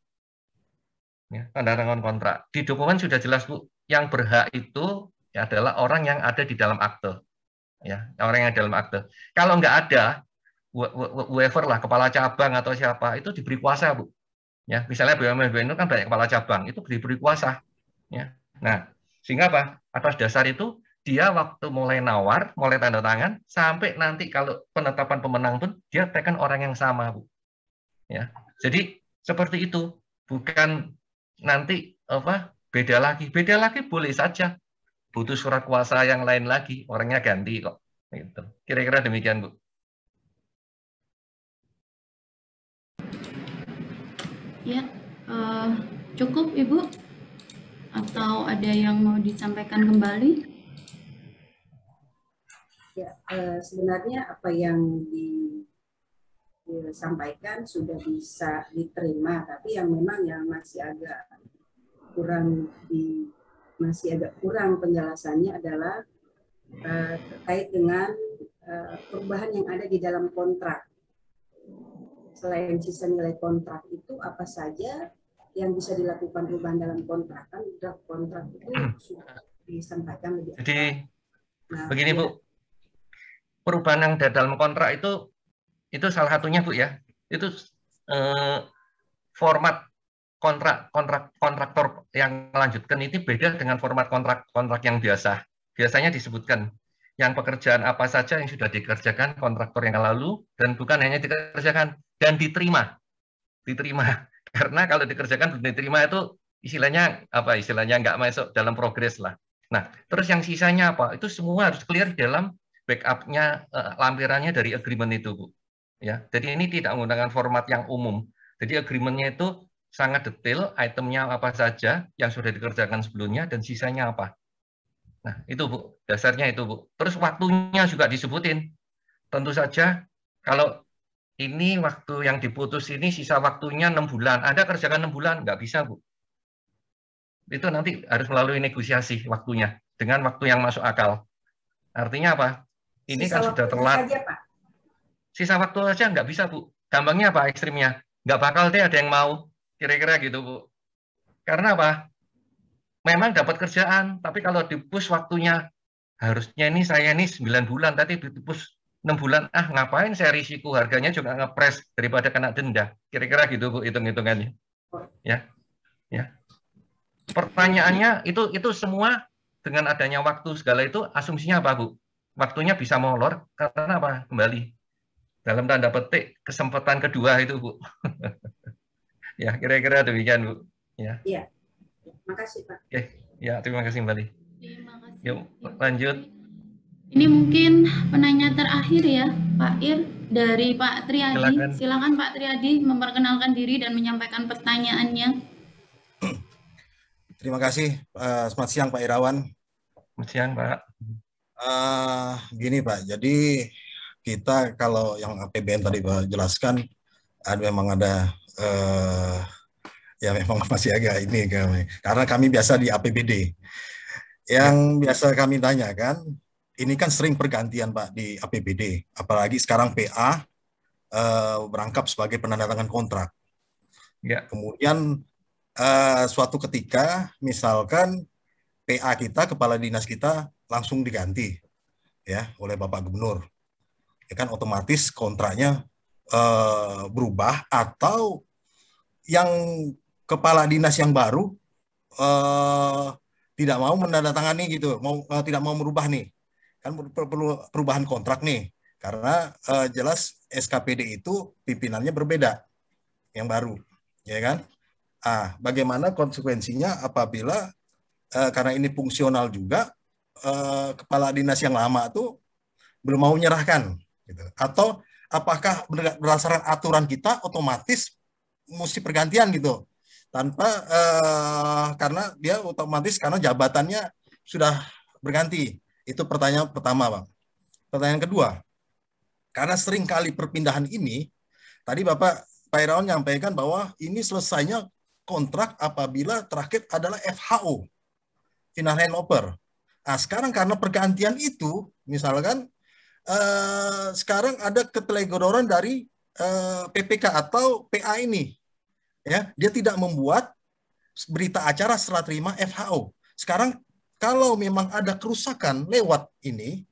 Ya, tanda tangan kontrak. Di dokumen sudah jelas Bu, yang berhak itu adalah orang yang ada di dalam akte. Ya, orang yang ada dalam akte. Kalau nggak ada, whoever lah kepala cabang atau siapa itu diberi kuasa Bu. Ya, misalnya BUMN BUMN itu kan banyak kepala cabang, itu diberi kuasa. Ya. Nah, sehingga apa? Atas dasar itu dia waktu mulai nawar, mulai tanda tangan, sampai nanti kalau penetapan pemenang pun dia tekan orang yang sama, Bu. Ya. Jadi seperti itu, bukan nanti apa beda lagi. Beda lagi boleh saja. Butuh surat kuasa yang lain lagi, orangnya ganti kok. Gitu. Kira-kira demikian, Bu. Ya, uh, cukup Ibu. Atau ada yang mau disampaikan kembali? Ya, eh, sebenarnya apa yang disampaikan sudah bisa diterima, tapi yang memang yang masih agak kurang di masih agak kurang penjelasannya adalah eh, terkait dengan eh, perubahan yang ada di dalam kontrak. Selain sisa nilai kontrak itu apa saja yang bisa dilakukan perubahan dalam kontrak kan draft kontrak itu sudah disampaikan lebih. Jadi nah, begini ya. bu, iya perubahan yang ada dalam kontrak itu itu salah satunya bu ya itu eh, format kontrak kontrak kontraktor yang melanjutkan itu beda dengan format kontrak kontrak yang biasa biasanya disebutkan yang pekerjaan apa saja yang sudah dikerjakan kontraktor yang lalu dan bukan hanya dikerjakan dan diterima diterima karena kalau dikerjakan belum diterima itu istilahnya apa istilahnya nggak masuk dalam progres lah nah terus yang sisanya apa itu semua harus clear dalam backupnya uh, lampirannya dari agreement itu bu ya jadi ini tidak menggunakan format yang umum jadi agreementnya itu sangat detail itemnya apa saja yang sudah dikerjakan sebelumnya dan sisanya apa nah itu bu dasarnya itu bu terus waktunya juga disebutin tentu saja kalau ini waktu yang diputus ini sisa waktunya enam bulan anda kerjakan enam bulan nggak bisa bu itu nanti harus melalui negosiasi waktunya dengan waktu yang masuk akal artinya apa ini sisa kan sudah telat. Sisa waktu aja nggak bisa, Bu. Gampangnya apa ekstrimnya? Nggak bakal deh ada yang mau. Kira-kira gitu, Bu. Karena apa? Memang dapat kerjaan, tapi kalau dipus waktunya, harusnya ini saya ini 9 bulan, tadi dipus 6 bulan, ah ngapain saya risiko harganya juga ngepres daripada kena denda. Kira-kira gitu, Bu, hitung-hitungannya. Ya. Ya. Pertanyaannya itu itu semua dengan adanya waktu segala itu asumsinya apa, Bu? waktunya bisa molor karena apa? Kembali dalam tanda petik kesempatan kedua itu, Bu. ya, kira-kira demikian, Bu. Ya. Iya. kasih, Pak. Oke. Ya, terima kasih kembali. Terima kasih. Yuk, lanjut. Ini mungkin penanya terakhir ya, Pak Ir dari Pak Triadi. Silakan, Silakan Pak Triadi memperkenalkan diri dan menyampaikan pertanyaannya. Terima kasih. Uh, selamat siang Pak Irawan. Selamat siang Pak. Uh, gini Pak, jadi kita kalau yang APBN tadi Pak jelaskan, ada memang ada uh, ya memang masih agak ini kami, karena kami biasa di APBD. Yang ya. biasa kami tanyakan, ini kan sering pergantian Pak di APBD, apalagi sekarang PA uh, eh, berangkap sebagai penandatangan kontrak. Ya. Kemudian uh, suatu ketika misalkan PA kita, kepala dinas kita langsung diganti ya oleh Bapak Gubernur. Ya kan otomatis kontraknya uh, berubah atau yang kepala dinas yang baru uh, tidak mau menandatangani gitu, mau uh, tidak mau merubah nih. Kan perlu perubahan kontrak nih karena uh, jelas SKPD itu pimpinannya berbeda yang baru, ya kan? Ah, bagaimana konsekuensinya apabila uh, karena ini fungsional juga Eh, kepala dinas yang lama itu belum mau menyerahkan gitu. Atau apakah berdasarkan aturan kita otomatis mesti pergantian gitu tanpa uh, karena dia otomatis karena jabatannya sudah berganti itu pertanyaan pertama bang pertanyaan kedua karena sering kali perpindahan ini tadi bapak Pak Irawan nyampaikan bahwa ini selesainya kontrak apabila terakhir adalah FHO final handover Nah, sekarang karena pergantian itu, misalkan eh, sekarang ada keteledoran dari eh, PPK atau PA ini, ya dia tidak membuat berita acara serah terima FHO. Sekarang kalau memang ada kerusakan lewat ini,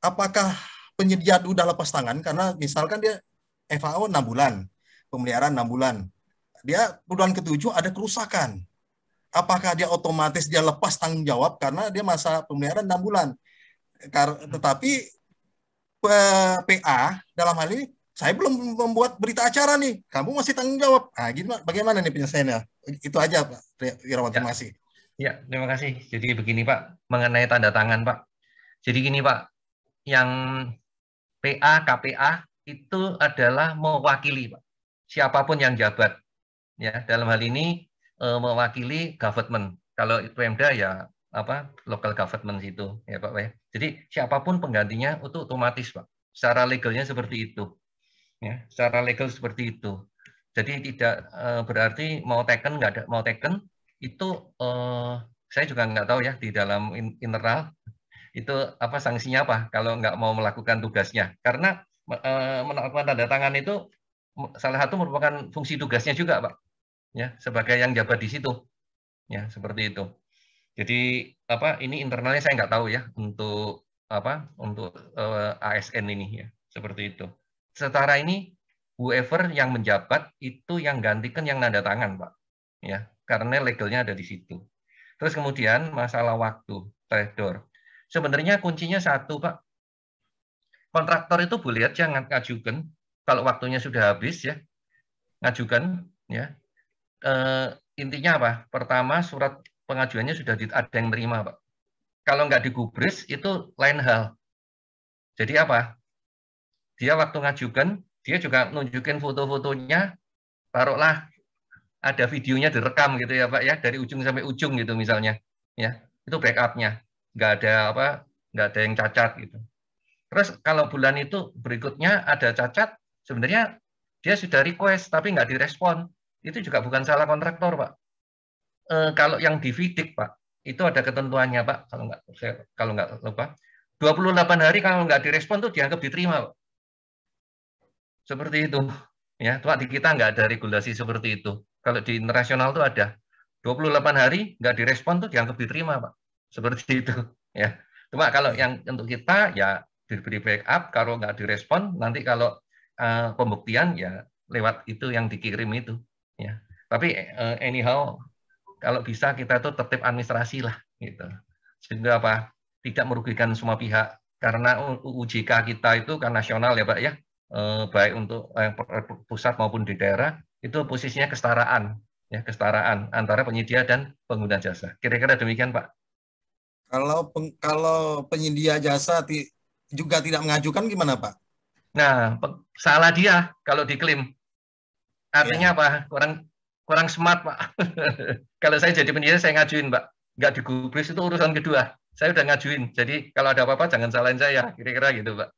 apakah penyedia sudah lepas tangan karena misalkan dia FHO 6 bulan, pemeliharaan 6 bulan. Dia bulan ketujuh ada kerusakan apakah dia otomatis dia lepas tanggung jawab karena dia masa pemeliharaan 6 bulan. Kar tetapi PA dalam hal ini saya belum membuat berita acara nih, kamu masih tanggung jawab. Nah, gimana, bagaimana nih penyelesaiannya? Itu aja Pak Irawan, terima ya. kasih. Ya, terima kasih. Jadi begini Pak, mengenai tanda tangan Pak. Jadi gini Pak, yang PA, KPA itu adalah mewakili Pak. Siapapun yang jabat. Ya, dalam hal ini Eh, mewakili government. Kalau Pemda ya apa local government situ ya Pak ya. Jadi siapapun penggantinya itu otomatis Pak. Secara legalnya seperti itu. Ya, secara legal seperti itu. Jadi tidak uh, berarti mau teken nggak ada mau teken itu uh, saya juga nggak tahu ya di dalam internal itu apa sanksinya apa kalau nggak mau melakukan tugasnya karena e, melakukan tanda tangan itu salah satu merupakan fungsi tugasnya juga pak ya sebagai yang jabat di situ ya seperti itu jadi apa ini internalnya saya nggak tahu ya untuk apa untuk uh, eh, ASN ini ya seperti itu setara ini whoever yang menjabat itu yang gantikan yang nanda tangan pak ya karena legalnya ada di situ terus kemudian masalah waktu trader sebenarnya kuncinya satu pak kontraktor itu boleh aja ngajukan kalau waktunya sudah habis ya ngajukan ya eh, intinya apa? Pertama, surat pengajuannya sudah ada yang terima, Pak. Kalau nggak digubris, itu lain hal. Jadi apa? Dia waktu ngajukan, dia juga nunjukin foto-fotonya, taruhlah ada videonya direkam gitu ya Pak ya, dari ujung sampai ujung gitu misalnya. ya Itu backupnya. Nggak ada apa, nggak ada yang cacat gitu. Terus kalau bulan itu berikutnya ada cacat, sebenarnya dia sudah request tapi nggak direspon itu juga bukan salah kontraktor pak. E, kalau yang di pak, itu ada ketentuannya pak. Kalau nggak kalau nggak lupa, 28 hari kalau nggak direspon tuh dianggap diterima pak. Seperti itu. Ya, Pak, di kita nggak ada regulasi seperti itu. Kalau di internasional tuh ada. 28 hari nggak direspon tuh dianggap diterima, Pak. Seperti itu. Ya. Cuma kalau yang untuk kita ya diberi backup, kalau nggak direspon, nanti kalau uh, pembuktian ya lewat itu yang dikirim itu ya tapi uh, anyhow kalau bisa kita tuh tertib administrasi lah gitu sehingga apa tidak merugikan semua pihak karena UJK kita itu kan nasional ya pak ya uh, baik untuk uh, pusat maupun di daerah itu posisinya kesetaraan ya kesetaraan antara penyedia dan pengguna jasa kira-kira demikian pak kalau peng, kalau penyedia jasa ti, juga tidak mengajukan gimana pak nah salah dia kalau diklaim Artinya ya. apa? Kurang kurang smart, Pak. kalau saya jadi pendiri saya ngajuin, Pak. Nggak digubris itu urusan kedua. Saya udah ngajuin. Jadi kalau ada apa-apa jangan salahin saya, kira-kira gitu, Pak.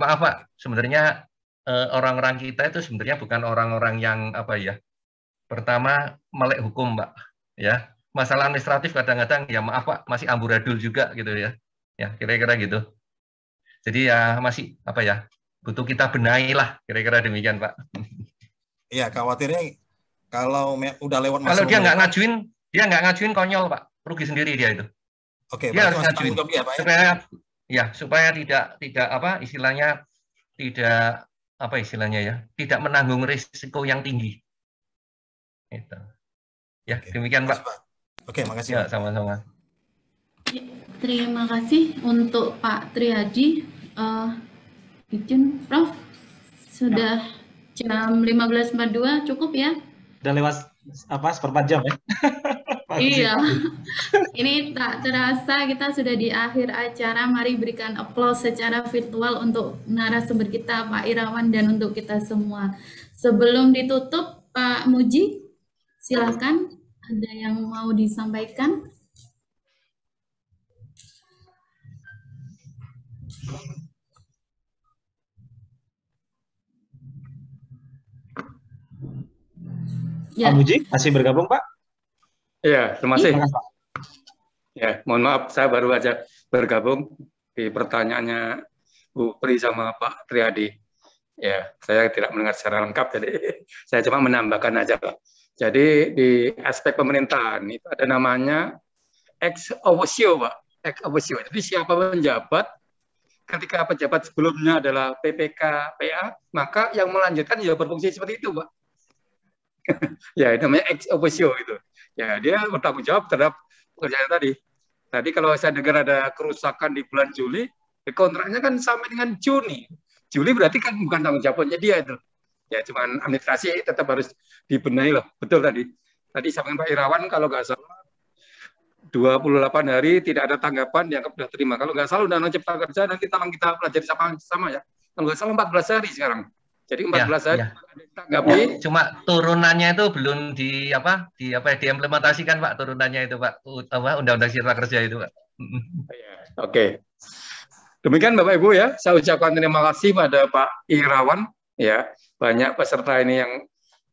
Maaf, Pak. Sebenarnya eh, orang-orang kita itu sebenarnya bukan orang-orang yang apa ya. Pertama melek hukum, Pak. Ya, masalah administratif kadang-kadang ya maaf Pak masih amburadul juga gitu ya. Ya, kira-kira gitu. Jadi ya masih apa ya? Butuh kita benahi lah kira-kira demikian Pak. Iya, khawatirnya kalau udah lewat masa Kalau dia nggak ngajuin, dia nggak ngajuin konyol, Pak. Rugi sendiri dia itu. Oke, okay, harus ngajuin. Ya, Pak, ya? Supaya ya, supaya tidak tidak apa istilahnya tidak apa istilahnya ya, tidak menanggung risiko yang tinggi. Itu. Ya, okay. demikian, Pak. Oke, makasih. Ya, sama-sama. Ya, terima kasih untuk Pak Triadi. Uh, eh, izin Prof sudah jam 15.42 cukup ya? Udah lewat apa seperempat jam ya? iya. Ini tak terasa kita sudah di akhir acara. Mari berikan aplaus secara virtual untuk narasumber kita Pak Irawan dan untuk kita semua. Sebelum ditutup Pak Muji, silakan ada yang mau disampaikan? Ya. Pak Muji masih bergabung Pak? Iya, terima kasih. Iya, ya, mohon maaf saya baru aja bergabung di pertanyaannya Bu Pri sama Pak Triadi. Ya, saya tidak mendengar secara lengkap jadi saya cuma menambahkan aja Pak. Jadi di aspek pemerintahan itu ada namanya ex officio Pak. Ex officio. Jadi siapa menjabat ketika pejabat sebelumnya adalah PPK PA, maka yang melanjutkan juga ya berfungsi seperti itu Pak. ya itu namanya ex officio itu Ya dia bertanggung jawab terhadap pekerjaan tadi. Tadi kalau saya dengar ada kerusakan di bulan Juli, ya kontraknya kan sama dengan Juni. Juli berarti kan bukan tanggung jawabnya dia itu. Ya cuman administrasi tetap harus dibenahi loh. Betul tadi. Tadi sampaikan Pak Irawan kalau nggak salah 28 hari tidak ada tanggapan dianggap sudah terima. Kalau nggak salah undang-undang cipta kerja nanti tolong kita pelajari sama-sama ya. Kalau nggak salah 14 hari sekarang. Jadi 14 ya, hari ya. Ya, cuma turunannya itu belum di apa? Di apa ya, diimplementasikan Pak turunannya itu Pak undang-undang cipta kerja itu Pak. Ya, oke. Okay. Demikian Bapak Ibu ya, saya ucapkan terima kasih pada Pak Irawan ya. Banyak peserta ini yang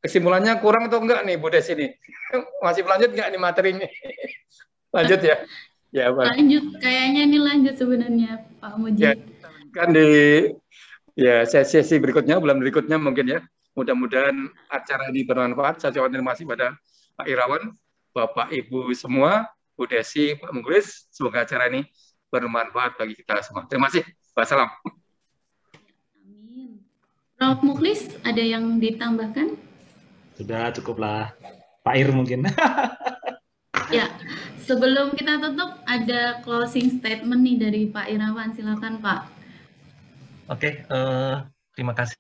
kesimpulannya kurang atau enggak nih Bu Des ini? Masih lanjut enggak nih materi ini? lanjut ya. Ya, Pak. Lanjut, kayaknya ini lanjut sebenarnya Pak Mujib. Ya, kan di Ya, sesi-sesi berikutnya, bulan berikutnya mungkin ya. Mudah-mudahan acara ini bermanfaat. Saya ucapkan terima kasih pada Pak Irawan, Bapak Ibu semua, Bu Desi, Pak Menggulis. Semoga acara ini bermanfaat bagi kita semua. Terima kasih. Wassalam. Amin. Prof. Muklis, ada yang ditambahkan? Sudah cukuplah. Pak Ir mungkin. ya, sebelum kita tutup ada closing statement nih dari Pak Irawan. Silakan Pak. Oke, okay, uh, eh, terima kasih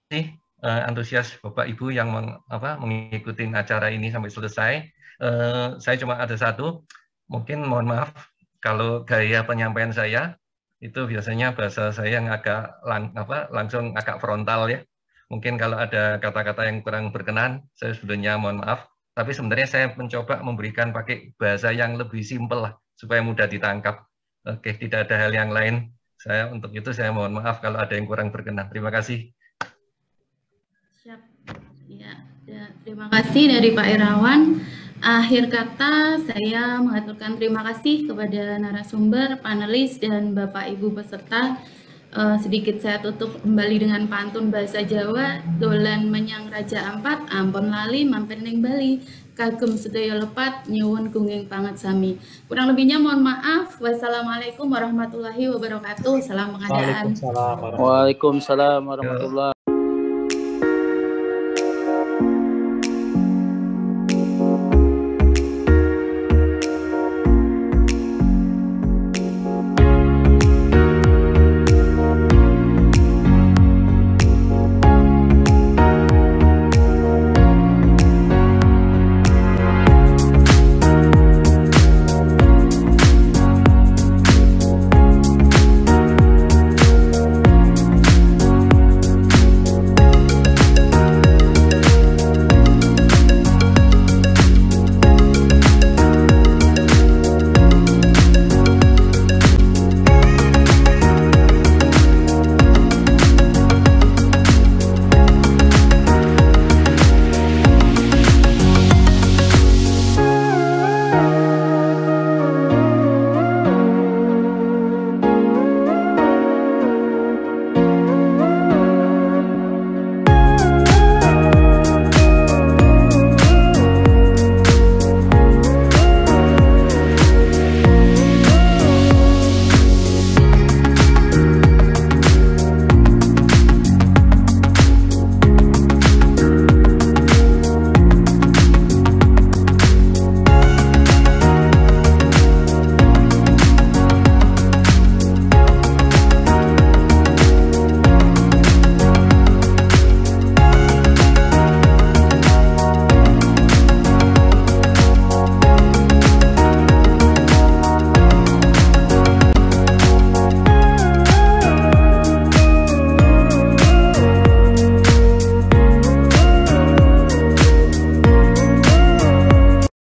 uh, antusias Bapak Ibu yang meng, apa, mengikuti acara ini sampai selesai. Uh, saya cuma ada satu, mungkin mohon maaf kalau gaya penyampaian saya itu biasanya bahasa saya yang agak lang, apa, langsung agak frontal ya. Mungkin kalau ada kata-kata yang kurang berkenan, saya sebenarnya mohon maaf. Tapi sebenarnya saya mencoba memberikan pakai bahasa yang lebih simpel lah, supaya mudah ditangkap. Oke, okay, tidak ada hal yang lain. Saya untuk itu saya mohon maaf kalau ada yang kurang berkenan. Terima kasih. Siap. Ya, ya terima kasih dari Pak Irawan. Akhir kata saya mengaturkan terima kasih kepada narasumber, panelis dan Bapak Ibu peserta. Uh, sedikit saya tutup kembali dengan pantun bahasa Jawa, dolan menyang Raja Ampat, Ampon lali mampir ning Bali. Kagum sedaya lepat nyuwun gunging pangat sami. Kurang lebihnya mohon maaf. Wassalamualaikum warahmatullahi wabarakatuh. Salam pengadaan. Waalaikumsalam warahmatullahi